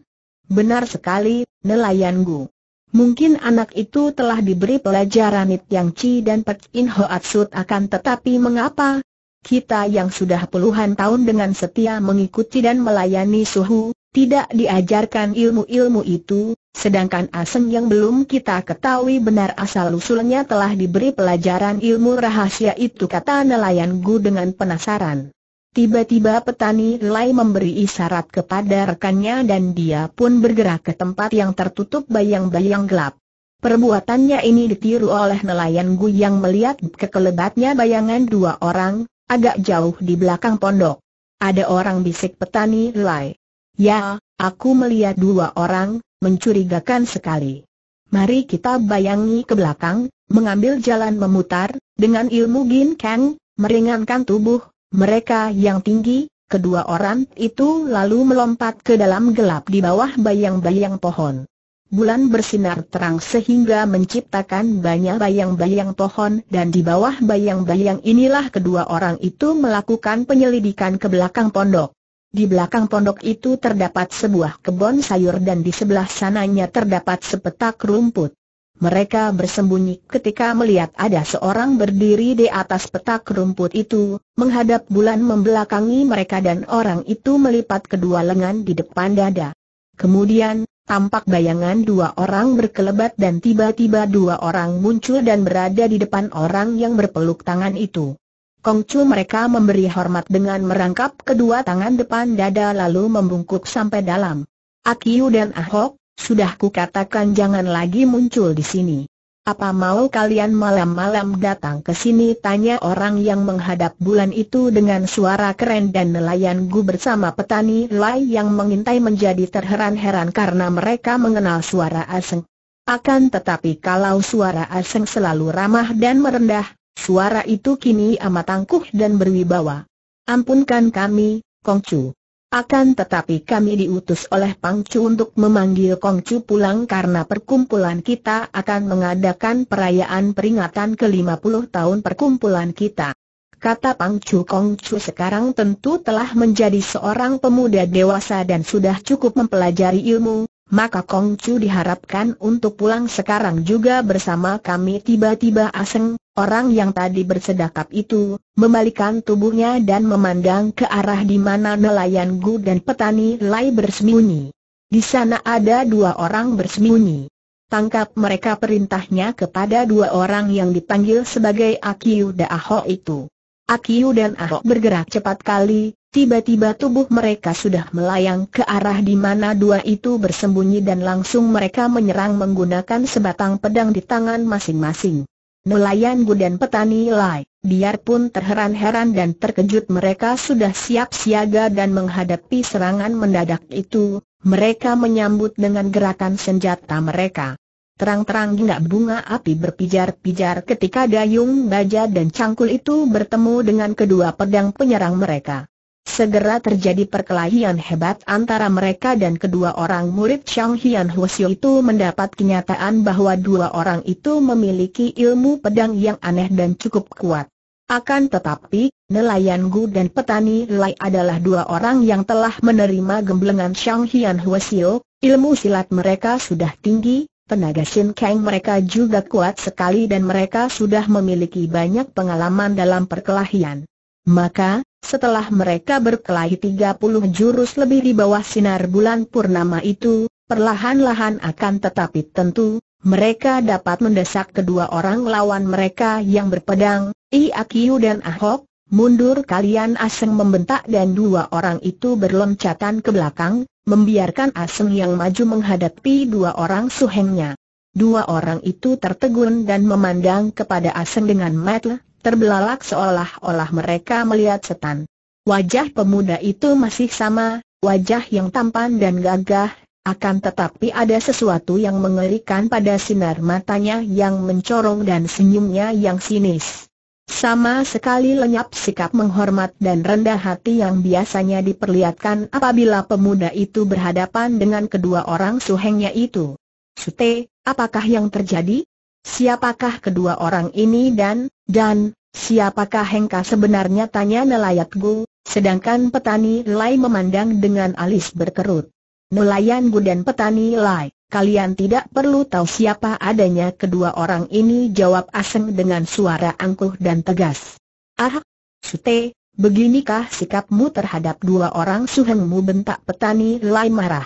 Benar sekali, nelayan Gu. Mungkin anak itu telah diberi pelajaran Yang Chi dan Pek In ho Hoatsut akan tetapi mengapa kita yang sudah puluhan tahun dengan setia mengikuti dan melayani suhu, tidak diajarkan ilmu-ilmu itu, sedangkan Aseng yang belum kita ketahui benar asal-usulnya telah diberi pelajaran ilmu rahasia itu kata nelayan Gu dengan penasaran. Tiba-tiba petani Lai memberi isyarat kepada rekannya dan dia pun bergerak ke tempat yang tertutup bayang-bayang gelap. Perbuatannya ini ditiru oleh nelayan Gu yang melihat kekelebatnya bayangan dua orang, agak jauh di belakang pondok. Ada orang bisik petani Lai. Ya, aku melihat dua orang, mencurigakan sekali. Mari kita bayangi ke belakang, mengambil jalan memutar, dengan ilmu Gin Kang, meringankan tubuh, mereka yang tinggi, kedua orang itu lalu melompat ke dalam gelap di bawah bayang-bayang pohon. Bulan bersinar terang sehingga menciptakan banyak bayang-bayang pohon dan di bawah bayang-bayang inilah kedua orang itu melakukan penyelidikan ke belakang pondok. Di belakang pondok itu terdapat sebuah kebun sayur dan di sebelah sananya terdapat sepetak rumput. Mereka bersembunyi ketika melihat ada seorang berdiri di atas petak rumput itu, menghadap bulan membelakangi mereka dan orang itu melipat kedua lengan di depan dada. Kemudian, tampak bayangan dua orang berkelebat dan tiba-tiba dua orang muncul dan berada di depan orang yang berpeluk tangan itu. Kongcu mereka memberi hormat dengan merangkap kedua tangan depan dada lalu membungkuk sampai dalam. Akiu dan Ahok, sudah kukatakan jangan lagi muncul di sini. Apa mau kalian malam-malam datang ke sini? Tanya orang yang menghadap bulan itu dengan suara keren dan nelayan Gu bersama petani Lai yang mengintai menjadi terheran-heran karena mereka mengenal suara asing. Akan tetapi kalau suara asing selalu ramah dan merendah, suara itu kini amat angkuh dan berwibawa. Ampunkan kami, Kongcu. Akan tetapi kami diutus oleh Pangcu untuk memanggil Kongcu pulang karena perkumpulan kita akan mengadakan perayaan peringatan ke-50 tahun perkumpulan kita. Kata Pangcu Kongcu sekarang tentu telah menjadi seorang pemuda dewasa dan sudah cukup mempelajari ilmu, maka Kong Chu diharapkan untuk pulang sekarang juga bersama kami tiba-tiba Aseng, orang yang tadi bersedakap itu, membalikan tubuhnya dan memandang ke arah di mana nelayan Gu dan petani Lai bersembunyi. Di sana ada dua orang bersembunyi. Tangkap mereka perintahnya kepada dua orang yang dipanggil sebagai Akiu dan Aho itu. Akiu dan Ahok bergerak cepat kali, Tiba-tiba tubuh mereka sudah melayang ke arah di mana dua itu bersembunyi dan langsung mereka menyerang menggunakan sebatang pedang di tangan masing-masing. Nelayan Gu dan petani Lai, biarpun terheran-heran dan terkejut mereka sudah siap siaga dan menghadapi serangan mendadak itu, mereka menyambut dengan gerakan senjata mereka. Terang-terang gina bunga api berpijar-pijar ketika dayung baja dan cangkul itu bertemu dengan kedua pedang penyerang mereka. Segera terjadi perkelahian hebat antara mereka dan kedua orang murid Chang Hian Huo itu mendapat kenyataan bahwa dua orang itu memiliki ilmu pedang yang aneh dan cukup kuat. Akan tetapi, nelayan Gu dan petani Lai adalah dua orang yang telah menerima gemblengan Chang Hian Huosio, ilmu silat mereka sudah tinggi, tenaga Shin Kang mereka juga kuat sekali dan mereka sudah memiliki banyak pengalaman dalam perkelahian. Maka, setelah mereka berkelahi 30 jurus lebih di bawah sinar bulan purnama itu, perlahan-lahan akan tetapi tentu, mereka dapat mendesak kedua orang lawan mereka yang berpedang, Iakiu dan Ahok, mundur kalian Aseng membentak dan dua orang itu berloncatan ke belakang, membiarkan Aseng yang maju menghadapi dua orang suhengnya. Dua orang itu tertegun dan memandang kepada Aseng dengan matlah terbelalak seolah-olah mereka melihat setan. Wajah pemuda itu masih sama, wajah yang tampan dan gagah, akan tetapi ada sesuatu yang mengerikan pada sinar matanya yang mencorong dan senyumnya yang sinis. Sama sekali lenyap sikap menghormat dan rendah hati yang biasanya diperlihatkan apabila pemuda itu berhadapan dengan kedua orang suhengnya itu. Sute, apakah yang terjadi? siapakah kedua orang ini dan, dan, siapakah Hengka sebenarnya tanya nelayan Gu, sedangkan petani Lai memandang dengan alis berkerut. Nelayan Gu dan petani Lai, kalian tidak perlu tahu siapa adanya kedua orang ini jawab Aseng dengan suara angkuh dan tegas. Ah, Sute, Beginikah sikapmu terhadap dua orang suhengmu bentak petani Lai marah.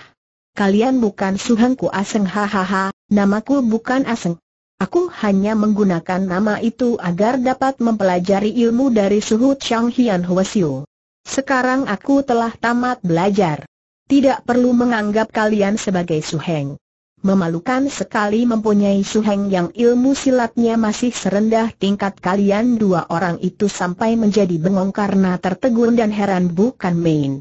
Kalian bukan suhengku Aseng hahaha, namaku bukan Aseng, Aku hanya menggunakan nama itu agar dapat mempelajari ilmu dari suhu Chang Hian Huasiu. Sekarang aku telah tamat belajar. Tidak perlu menganggap kalian sebagai suheng. Memalukan sekali mempunyai suheng yang ilmu silatnya masih serendah tingkat kalian dua orang itu sampai menjadi bengong karena tertegun dan heran bukan main.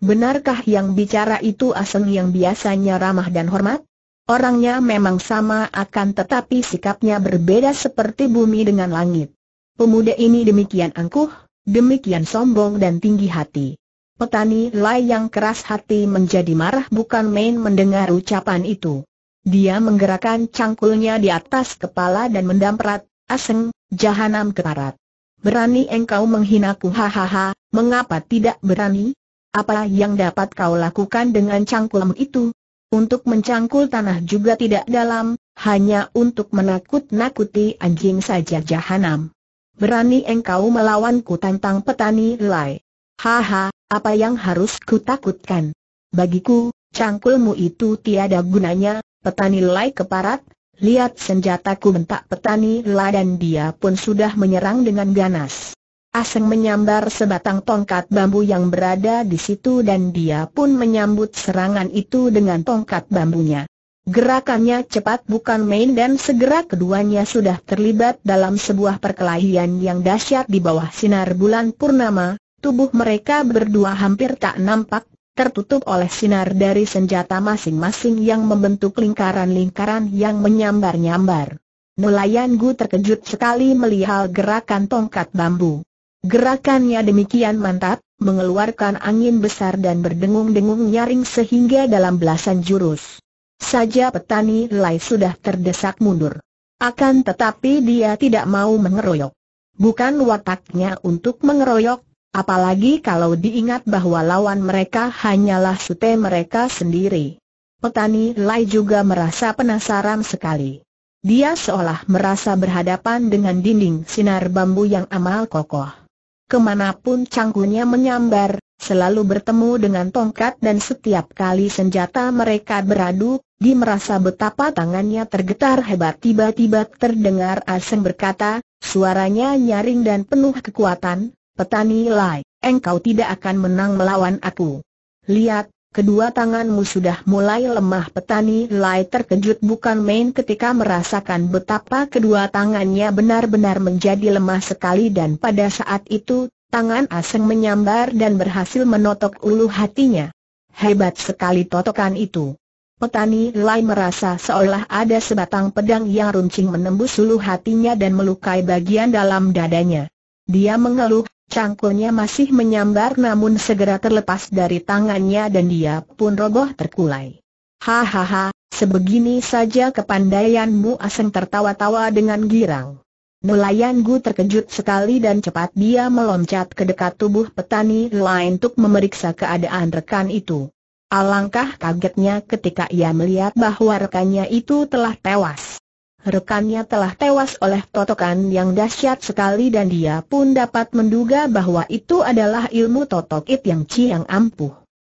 Benarkah yang bicara itu aseng yang biasanya ramah dan hormat? Orangnya memang sama akan tetapi sikapnya berbeda seperti bumi dengan langit. Pemuda ini demikian angkuh, demikian sombong dan tinggi hati. Petani Lai yang keras hati menjadi marah bukan main mendengar ucapan itu. Dia menggerakkan cangkulnya di atas kepala dan mendamprat, aseng, jahanam keparat. Berani engkau menghinaku hahaha, mengapa tidak berani? Apa yang dapat kau lakukan dengan cangkulmu itu? Untuk mencangkul tanah juga tidak dalam, hanya untuk menakut-nakuti anjing saja jahanam. Berani engkau melawanku tantang petani Lai? Haha, apa yang harus kutakutkan? Bagiku, cangkulmu itu tiada gunanya, petani Lai keparat, lihat senjataku bentak petani Lai dan dia pun sudah menyerang dengan ganas. Aseng menyambar sebatang tongkat bambu yang berada di situ dan dia pun menyambut serangan itu dengan tongkat bambunya. Gerakannya cepat bukan main dan segera keduanya sudah terlibat dalam sebuah perkelahian yang dahsyat di bawah sinar bulan purnama, tubuh mereka berdua hampir tak nampak, tertutup oleh sinar dari senjata masing-masing yang membentuk lingkaran-lingkaran yang menyambar-nyambar. Nelayan Gu terkejut sekali melihat gerakan tongkat bambu. Gerakannya demikian mantap, mengeluarkan angin besar dan berdengung-dengung nyaring sehingga dalam belasan jurus. Saja petani Lai sudah terdesak mundur. Akan tetapi dia tidak mau mengeroyok. Bukan wataknya untuk mengeroyok, apalagi kalau diingat bahwa lawan mereka hanyalah sute mereka sendiri. Petani Lai juga merasa penasaran sekali. Dia seolah merasa berhadapan dengan dinding sinar bambu yang amal kokoh. Kemanapun canggungnya menyambar, selalu bertemu dengan tongkat dan setiap kali senjata mereka beradu, di merasa betapa tangannya tergetar hebat tiba-tiba terdengar Aseng berkata, suaranya nyaring dan penuh kekuatan, petani lai, engkau tidak akan menang melawan aku. Lihat, Kedua tanganmu sudah mulai lemah petani Lai terkejut bukan main ketika merasakan betapa kedua tangannya benar-benar menjadi lemah sekali dan pada saat itu, tangan aseng menyambar dan berhasil menotok ulu hatinya. Hebat sekali totokan itu. Petani Lai merasa seolah ada sebatang pedang yang runcing menembus ulu hatinya dan melukai bagian dalam dadanya. Dia mengeluh, Cangkulnya masih menyambar namun segera terlepas dari tangannya dan dia pun roboh terkulai. Hahaha, sebegini saja kepandaianmu aseng tertawa-tawa dengan girang. Nelayan Gu terkejut sekali dan cepat dia meloncat ke dekat tubuh petani lain untuk memeriksa keadaan rekan itu. Alangkah kagetnya ketika ia melihat bahwa rekannya itu telah tewas rekannya telah tewas oleh totokan yang dahsyat sekali dan dia pun dapat menduga bahwa itu adalah ilmu totokit yang ci yang ampuh.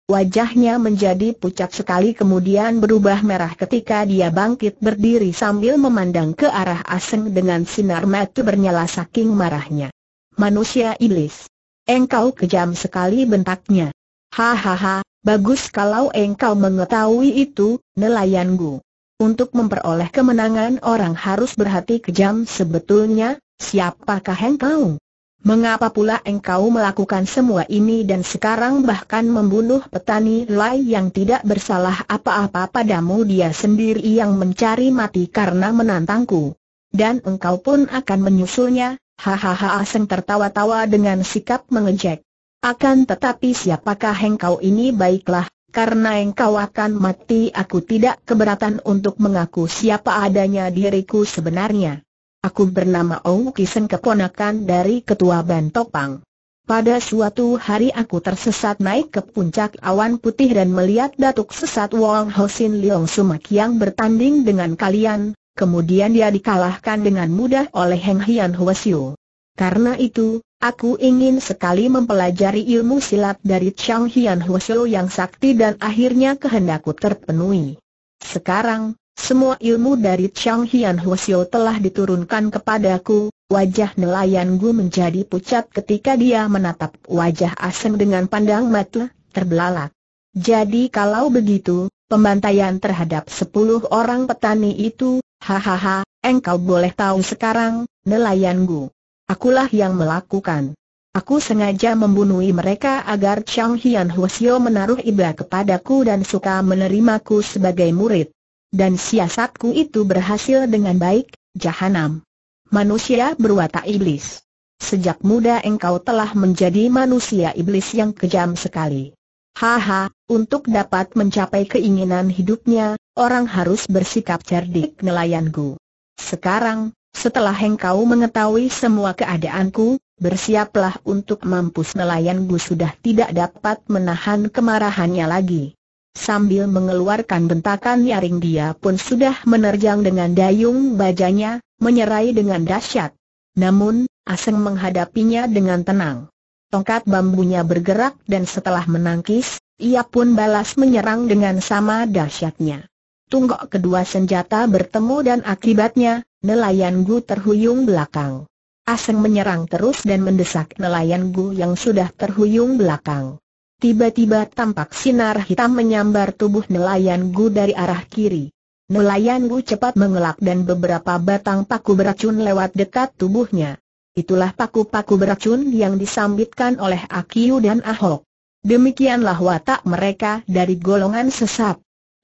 Wajahnya menjadi pucat sekali kemudian berubah merah ketika dia bangkit berdiri sambil memandang ke arah aseng dengan sinar mata bernyala saking marahnya. Manusia iblis. Engkau kejam sekali bentaknya. Hahaha, bagus kalau engkau mengetahui itu, nelayan gua. Untuk memperoleh kemenangan orang harus berhati kejam sebetulnya, siapakah engkau? Mengapa pula engkau melakukan semua ini dan sekarang bahkan membunuh petani Lai yang tidak bersalah apa-apa padamu dia sendiri yang mencari mati karena menantangku? Dan engkau pun akan menyusulnya, hahaha Aseng tertawa-tawa dengan sikap mengejek. Akan tetapi siapakah engkau ini baiklah, karena engkau akan mati aku tidak keberatan untuk mengaku siapa adanya diriku sebenarnya. Aku bernama Ong Kisen keponakan dari Ketua Bantopang. Pada suatu hari aku tersesat naik ke puncak awan putih dan melihat datuk sesat Wong Hosin Leong Sumak yang bertanding dengan kalian, kemudian dia dikalahkan dengan mudah oleh Heng Hian Huasiu. Karena itu, Aku ingin sekali mempelajari ilmu silat dari Chang Hian Huoshu yang sakti dan akhirnya kehendakku terpenuhi. Sekarang, semua ilmu dari Chang Hian Huoshu telah diturunkan kepadaku, wajah nelayan Gu menjadi pucat ketika dia menatap wajah Asem dengan pandang mata, terbelalak. Jadi kalau begitu, pembantaian terhadap sepuluh orang petani itu, hahaha, engkau boleh tahu sekarang, nelayan Gu. Akulah yang melakukan. Aku sengaja membunuhi mereka agar Chang Hian Huosio menaruh iba kepadaku dan suka menerimaku sebagai murid. Dan siasatku itu berhasil dengan baik, Jahanam. Manusia berwatak iblis. Sejak muda engkau telah menjadi manusia iblis yang kejam sekali. Haha, untuk dapat mencapai keinginan hidupnya, orang harus bersikap cerdik nelayanku. Sekarang, setelah engkau mengetahui semua keadaanku, bersiaplah untuk mampus nelayanku sudah tidak dapat menahan kemarahannya lagi. Sambil mengeluarkan bentakan nyaring dia pun sudah menerjang dengan dayung bajanya, menyerai dengan dahsyat. Namun, Aseng menghadapinya dengan tenang. Tongkat bambunya bergerak dan setelah menangkis, ia pun balas menyerang dengan sama dahsyatnya. Tunggok kedua senjata bertemu dan akibatnya, nelayan Gu terhuyung belakang. Aseng menyerang terus dan mendesak nelayan Gu yang sudah terhuyung belakang. Tiba-tiba tampak sinar hitam menyambar tubuh nelayan Gu dari arah kiri. Nelayan Gu cepat mengelak dan beberapa batang paku beracun lewat dekat tubuhnya. Itulah paku-paku beracun yang disambitkan oleh Akiu dan Ahok. Demikianlah watak mereka dari golongan sesat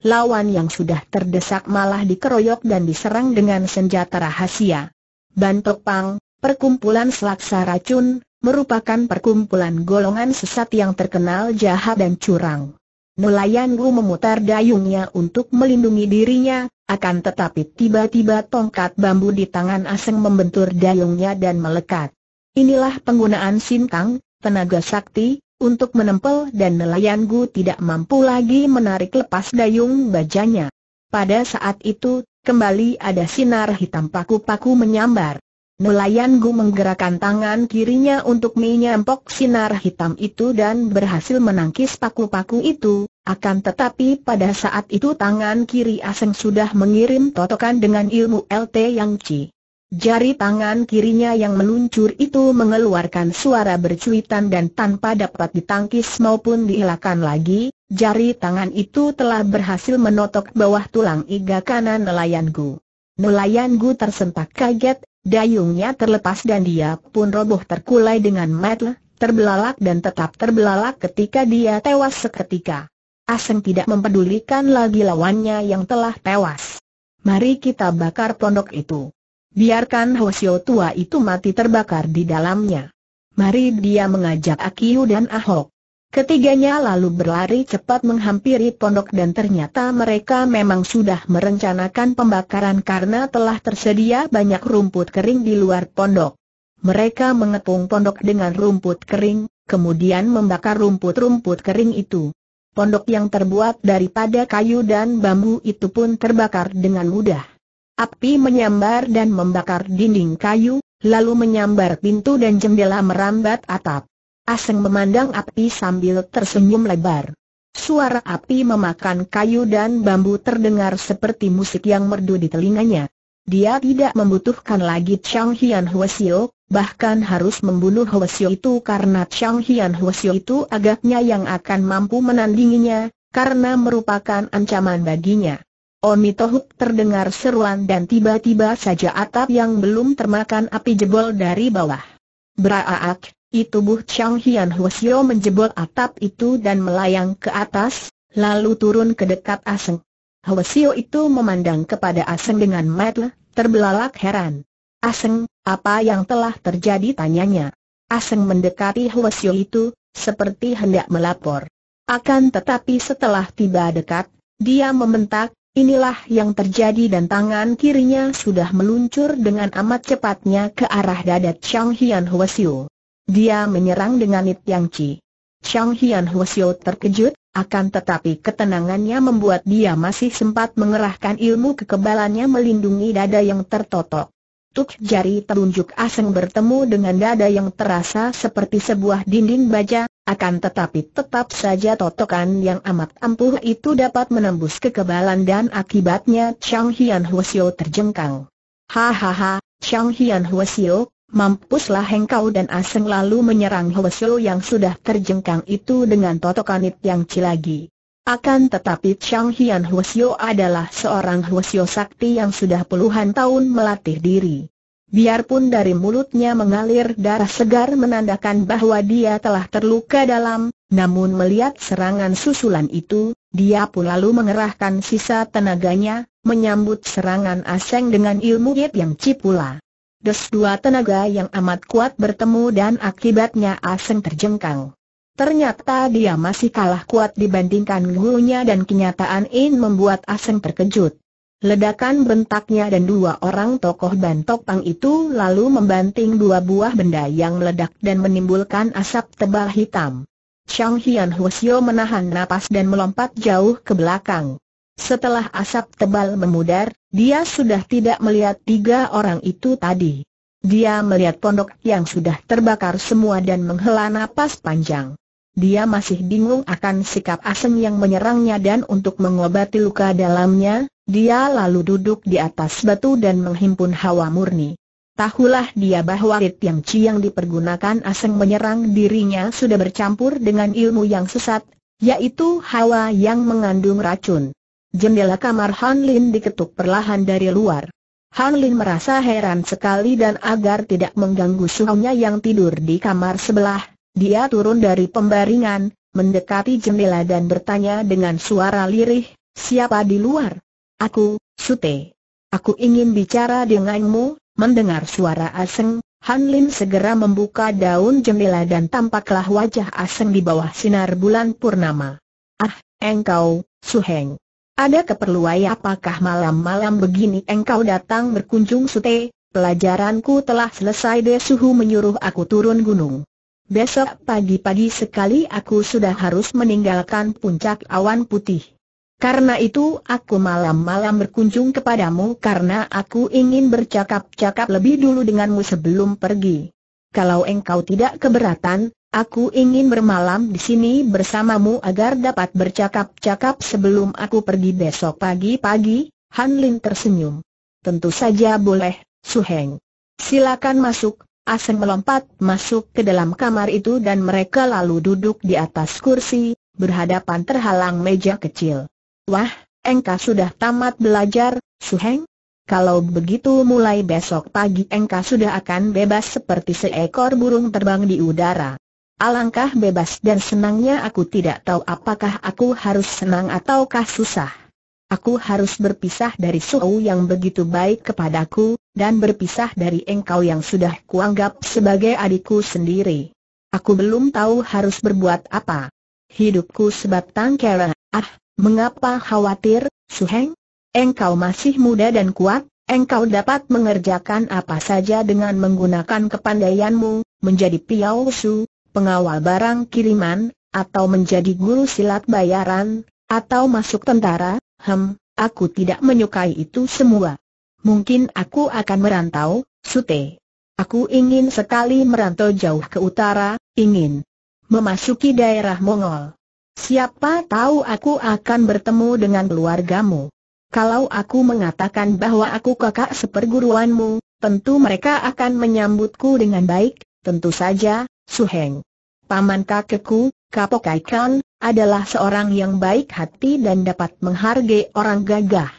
lawan yang sudah terdesak malah dikeroyok dan diserang dengan senjata rahasia. Bantok Pang, perkumpulan selaksa racun, merupakan perkumpulan golongan sesat yang terkenal jahat dan curang. Nelayan Wu memutar dayungnya untuk melindungi dirinya, akan tetapi tiba-tiba tongkat bambu di tangan Aseng membentur dayungnya dan melekat. Inilah penggunaan Sintang, tenaga sakti, untuk menempel dan nelayan Gu tidak mampu lagi menarik lepas dayung bajanya. Pada saat itu, kembali ada sinar hitam paku-paku menyambar. Nelayan Gu menggerakkan tangan kirinya untuk menyampok sinar hitam itu dan berhasil menangkis paku-paku itu, akan tetapi pada saat itu tangan kiri Aseng sudah mengirim totokan dengan ilmu LT Yang Chi. Jari tangan kirinya yang meluncur itu mengeluarkan suara bercuitan dan tanpa dapat ditangkis maupun dihilangkan lagi, jari tangan itu telah berhasil menotok bawah tulang iga kanan nelayan Gu. Nelayan Gu tersentak kaget, dayungnya terlepas dan dia pun roboh terkulai dengan metel, terbelalak dan tetap terbelalak ketika dia tewas seketika. Aseng tidak mempedulikan lagi lawannya yang telah tewas. Mari kita bakar pondok itu. Biarkan Hosio tua itu mati terbakar di dalamnya. Mari dia mengajak Akiu dan Ahok. Ketiganya lalu berlari cepat menghampiri pondok dan ternyata mereka memang sudah merencanakan pembakaran karena telah tersedia banyak rumput kering di luar pondok. Mereka mengepung pondok dengan rumput kering, kemudian membakar rumput-rumput kering itu. Pondok yang terbuat daripada kayu dan bambu itu pun terbakar dengan mudah. Api menyambar dan membakar dinding kayu, lalu menyambar pintu dan jendela merambat atap. Aseng memandang api sambil tersenyum lebar. Suara api memakan kayu dan bambu terdengar seperti musik yang merdu di telinganya. Dia tidak membutuhkan lagi Chang Hian Huasio, bahkan harus membunuh Huasio itu karena Chang Hian Huasio itu agaknya yang akan mampu menandinginya, karena merupakan ancaman baginya. Oni Tohuk terdengar seruan dan tiba-tiba saja atap yang belum termakan api jebol dari bawah. Braaak, itu tubuh Chang Hian Huosio menjebol atap itu dan melayang ke atas, lalu turun ke dekat Aseng. Huosio itu memandang kepada Aseng dengan mata terbelalak heran. Aseng, apa yang telah terjadi tanyanya. Aseng mendekati Huosio itu, seperti hendak melapor. Akan tetapi setelah tiba dekat, dia membentak, Inilah yang terjadi dan tangan kirinya sudah meluncur dengan amat cepatnya ke arah dada Chang Hian Huasiu. Dia menyerang dengan It Yang Chi. Chang Hian Huasiu terkejut, akan tetapi ketenangannya membuat dia masih sempat mengerahkan ilmu kekebalannya melindungi dada yang tertotok. Tuk jari telunjuk aseng bertemu dengan dada yang terasa seperti sebuah dinding baja, akan tetapi tetap saja totokan yang amat ampuh itu dapat menembus kekebalan dan akibatnya Chang Hian Huosio terjengkang. Hahaha, Chang Hian Huosio, mampuslah engkau dan aseng lalu menyerang Huosio yang sudah terjengkang itu dengan totokan it yang cilagi. Akan tetapi Chang Hian Huosio adalah seorang Huosio sakti yang sudah puluhan tahun melatih diri. Biarpun dari mulutnya mengalir darah segar menandakan bahwa dia telah terluka dalam, namun melihat serangan susulan itu, dia pun lalu mengerahkan sisa tenaganya, menyambut serangan aseng dengan ilmu hit yang cipula. Des dua tenaga yang amat kuat bertemu dan akibatnya aseng terjengkang. Ternyata dia masih kalah kuat dibandingkan gurunya dan kenyataan In membuat aseng terkejut. Ledakan bentaknya dan dua orang tokoh bantok pang itu lalu membanting dua buah benda yang meledak dan menimbulkan asap tebal hitam. Chang Hian Huo menahan napas dan melompat jauh ke belakang. Setelah asap tebal memudar, dia sudah tidak melihat tiga orang itu tadi. Dia melihat pondok yang sudah terbakar semua dan menghela napas panjang. Dia masih bingung akan sikap asing yang menyerangnya dan untuk mengobati luka dalamnya, dia lalu duduk di atas batu dan menghimpun hawa murni. Tahulah dia bahwa rit yang yang dipergunakan aseng menyerang dirinya sudah bercampur dengan ilmu yang sesat, yaitu hawa yang mengandung racun. Jendela kamar Han Lin diketuk perlahan dari luar. Han Lin merasa heran sekali dan agar tidak mengganggu suhunya yang tidur di kamar sebelah, dia turun dari pembaringan, mendekati jendela dan bertanya dengan suara lirih, siapa di luar? Aku, Sute. Aku ingin bicara denganmu, mendengar suara Aseng, Han Lim segera membuka daun jendela dan tampaklah wajah Aseng di bawah sinar bulan purnama. Ah, engkau, Suheng. Ada keperluan apakah malam-malam begini engkau datang berkunjung Sute, pelajaranku telah selesai Desuhu menyuruh aku turun gunung. Besok pagi-pagi sekali aku sudah harus meninggalkan puncak awan putih. Karena itu aku malam-malam berkunjung kepadamu karena aku ingin bercakap-cakap lebih dulu denganmu sebelum pergi. Kalau engkau tidak keberatan, aku ingin bermalam di sini bersamamu agar dapat bercakap-cakap sebelum aku pergi besok pagi-pagi, Han Lin tersenyum. Tentu saja boleh, Su Heng. Silakan masuk, Aseng melompat masuk ke dalam kamar itu dan mereka lalu duduk di atas kursi, berhadapan terhalang meja kecil. Wah, engkau sudah tamat belajar, Suheng? Kalau begitu mulai besok pagi engkau sudah akan bebas seperti seekor burung terbang di udara. Alangkah bebas dan senangnya aku tidak tahu apakah aku harus senang ataukah susah. Aku harus berpisah dari Suhu yang begitu baik kepadaku, dan berpisah dari engkau yang sudah kuanggap sebagai adikku sendiri. Aku belum tahu harus berbuat apa. Hidupku sebatang kera, ah, Mengapa khawatir, Suheng? Engkau masih muda dan kuat, engkau dapat mengerjakan apa saja dengan menggunakan kepandaianmu, menjadi piau su, pengawal barang kiriman, atau menjadi guru silat bayaran, atau masuk tentara, hem, aku tidak menyukai itu semua. Mungkin aku akan merantau, Sute. Aku ingin sekali merantau jauh ke utara, ingin memasuki daerah Mongol. Siapa tahu aku akan bertemu dengan keluargamu. Kalau aku mengatakan bahwa aku kakak seperguruanmu, tentu mereka akan menyambutku dengan baik, tentu saja, Su Heng. Paman kakekku, Kapok adalah seorang yang baik hati dan dapat menghargai orang gagah.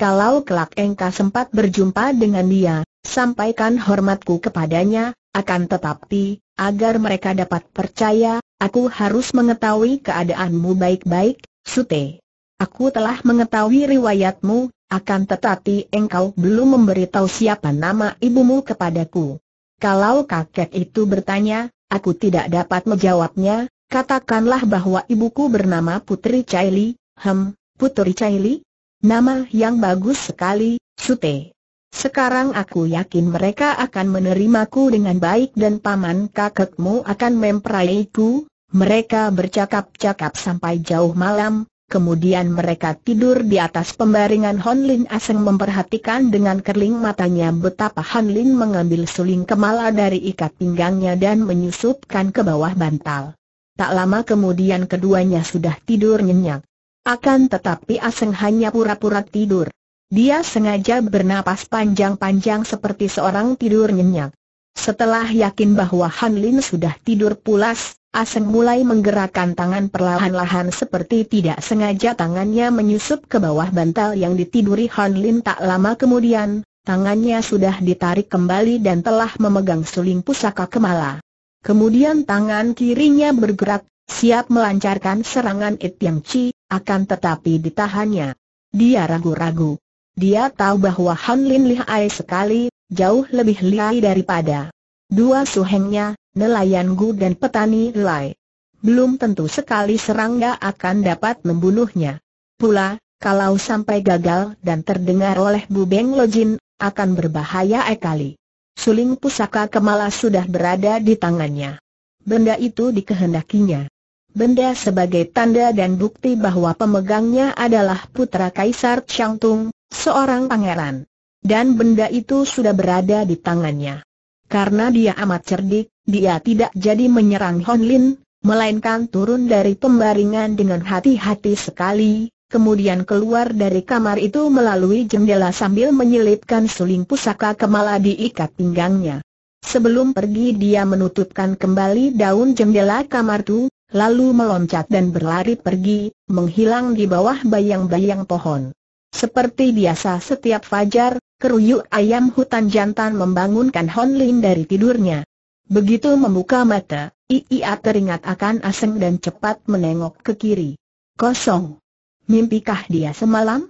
Kalau kelak engkau sempat berjumpa dengan dia, sampaikan hormatku kepadanya, akan tetapi, agar mereka dapat percaya, Aku harus mengetahui keadaanmu baik-baik, Sute. Aku telah mengetahui riwayatmu, akan tetapi engkau belum memberitahu siapa nama ibumu kepadaku. Kalau kakek itu bertanya, aku tidak dapat menjawabnya, katakanlah bahwa ibuku bernama Putri Caili, hem, Putri Caili? Nama yang bagus sekali, Sute. Sekarang aku yakin mereka akan menerimaku dengan baik dan paman kakekmu akan memperaiku mereka bercakap-cakap sampai jauh malam, kemudian mereka tidur di atas pembaringan Hon Lin Aseng memperhatikan dengan kerling matanya betapa Hon Lin mengambil suling kemala dari ikat pinggangnya dan menyusupkan ke bawah bantal. Tak lama kemudian keduanya sudah tidur nyenyak. Akan tetapi Aseng hanya pura-pura tidur. Dia sengaja bernapas panjang-panjang seperti seorang tidur nyenyak. Setelah yakin bahwa Han Lin sudah tidur pulas, Aseng mulai menggerakkan tangan perlahan-lahan seperti tidak sengaja tangannya menyusup ke bawah bantal yang ditiduri Han Lin tak lama kemudian, tangannya sudah ditarik kembali dan telah memegang suling pusaka Kemala. Kemudian tangan kirinya bergerak, siap melancarkan serangan It Yang Chi, akan tetapi ditahannya. Dia ragu-ragu. Dia tahu bahwa Han Lin lihai sekali, jauh lebih lihai daripada dua suhengnya, nelayan Gu dan petani Lai. Belum tentu sekali serangga akan dapat membunuhnya. Pula, kalau sampai gagal dan terdengar oleh Bu Beng Lojin, akan berbahaya ekali. Suling pusaka Kemala sudah berada di tangannya. Benda itu dikehendakinya. Benda sebagai tanda dan bukti bahwa pemegangnya adalah putra Kaisar Changtung, seorang pangeran. Dan benda itu sudah berada di tangannya. Karena dia amat cerdik, dia tidak jadi menyerang Hon Lin, melainkan turun dari pembaringan dengan hati-hati sekali, kemudian keluar dari kamar itu melalui jendela sambil menyelipkan suling pusaka kemala diikat pinggangnya. Sebelum pergi dia menutupkan kembali daun jendela kamar itu, lalu meloncat dan berlari pergi, menghilang di bawah bayang-bayang pohon. Seperti biasa setiap fajar, keruyuk ayam hutan jantan membangunkan Hon Lin dari tidurnya. Begitu membuka mata, IIA teringat akan aseng dan cepat menengok ke kiri. Kosong. Mimpikah dia semalam?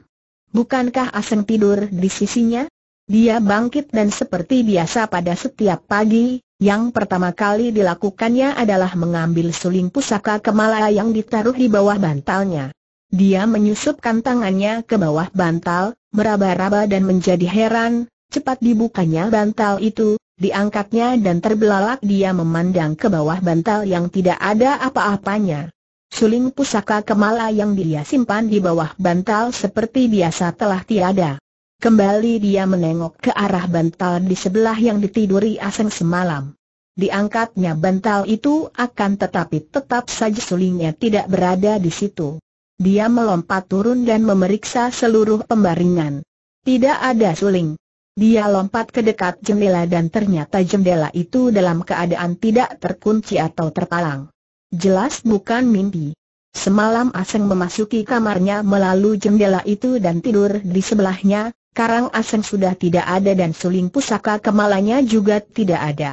Bukankah aseng tidur di sisinya? Dia bangkit dan seperti biasa pada setiap pagi, yang pertama kali dilakukannya adalah mengambil suling pusaka kemala yang ditaruh di bawah bantalnya. Dia menyusupkan tangannya ke bawah bantal, meraba-raba dan menjadi heran, cepat dibukanya bantal itu, diangkatnya dan terbelalak dia memandang ke bawah bantal yang tidak ada apa-apanya. Suling pusaka kemala yang dia simpan di bawah bantal seperti biasa telah tiada. Kembali dia menengok ke arah bantal di sebelah yang ditiduri Aseng semalam. Diangkatnya bantal itu akan tetapi tetap saja sulingnya tidak berada di situ. Dia melompat turun dan memeriksa seluruh pembaringan. Tidak ada suling. Dia lompat ke dekat jendela dan ternyata jendela itu dalam keadaan tidak terkunci atau terpalang. Jelas bukan mimpi. Semalam Aseng memasuki kamarnya melalui jendela itu dan tidur di sebelahnya, karang Aseng sudah tidak ada dan suling pusaka kemalanya juga tidak ada.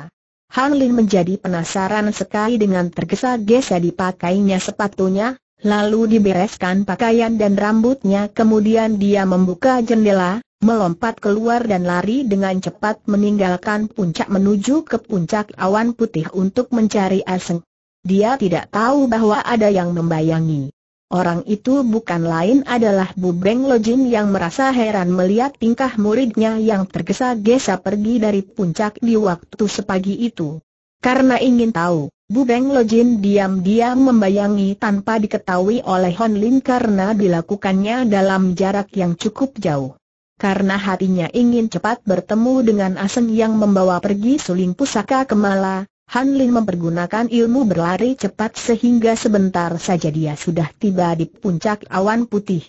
Han Lin menjadi penasaran sekali dengan tergesa-gesa dipakainya sepatunya, lalu dibereskan pakaian dan rambutnya kemudian dia membuka jendela, melompat keluar dan lari dengan cepat meninggalkan puncak menuju ke puncak awan putih untuk mencari Aseng. Dia tidak tahu bahwa ada yang membayangi. Orang itu bukan lain adalah Bubeng Lojin yang merasa heran melihat tingkah muridnya yang tergesa-gesa pergi dari puncak di waktu sepagi itu. Karena ingin tahu, Bubeng Lojin diam-diam membayangi tanpa diketahui oleh Hon Lin karena dilakukannya dalam jarak yang cukup jauh karena hatinya ingin cepat bertemu dengan Aseng yang membawa pergi suling pusaka Kemala, Han Lin mempergunakan ilmu berlari cepat sehingga sebentar saja dia sudah tiba di puncak awan putih.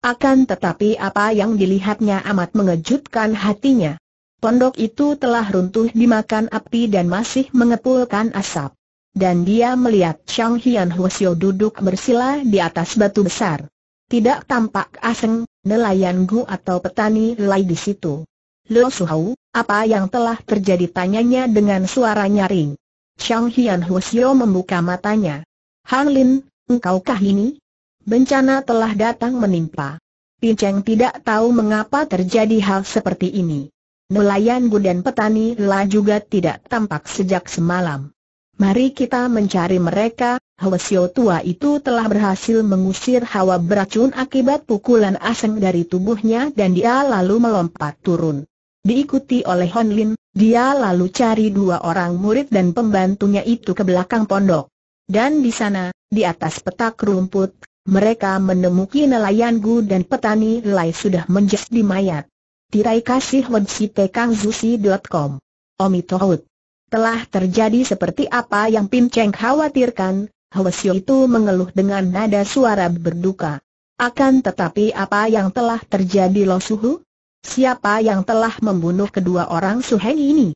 Akan tetapi apa yang dilihatnya amat mengejutkan hatinya. Pondok itu telah runtuh dimakan api dan masih mengepulkan asap. Dan dia melihat Chang Hian Hwasyo duduk bersila di atas batu besar. Tidak tampak Aseng nelayan Gu atau petani Lai di situ. Lo Suhau, apa yang telah terjadi tanyanya dengan suara nyaring. Chang Hian Husio membuka matanya. Han Lin, engkaukah ini? Bencana telah datang menimpa. Pin Cheng tidak tahu mengapa terjadi hal seperti ini. Nelayan Gu dan petani lay juga tidak tampak sejak semalam. Mari kita mencari mereka, Hwasyo tua itu telah berhasil mengusir hawa beracun akibat pukulan asing dari tubuhnya dan dia lalu melompat turun. Diikuti oleh Hon Lin, dia lalu cari dua orang murid dan pembantunya itu ke belakang pondok. Dan di sana, di atas petak rumput, mereka menemuki nelayan Gu dan petani Lai sudah menjadi mayat. Tirai kasih website kangzusi.com Omitohut telah terjadi seperti apa yang Pin Cheng khawatirkan, Siu itu mengeluh dengan nada suara berduka. Akan tetapi apa yang telah terjadi Lo Suhu? Siapa yang telah membunuh kedua orang Suheng ini?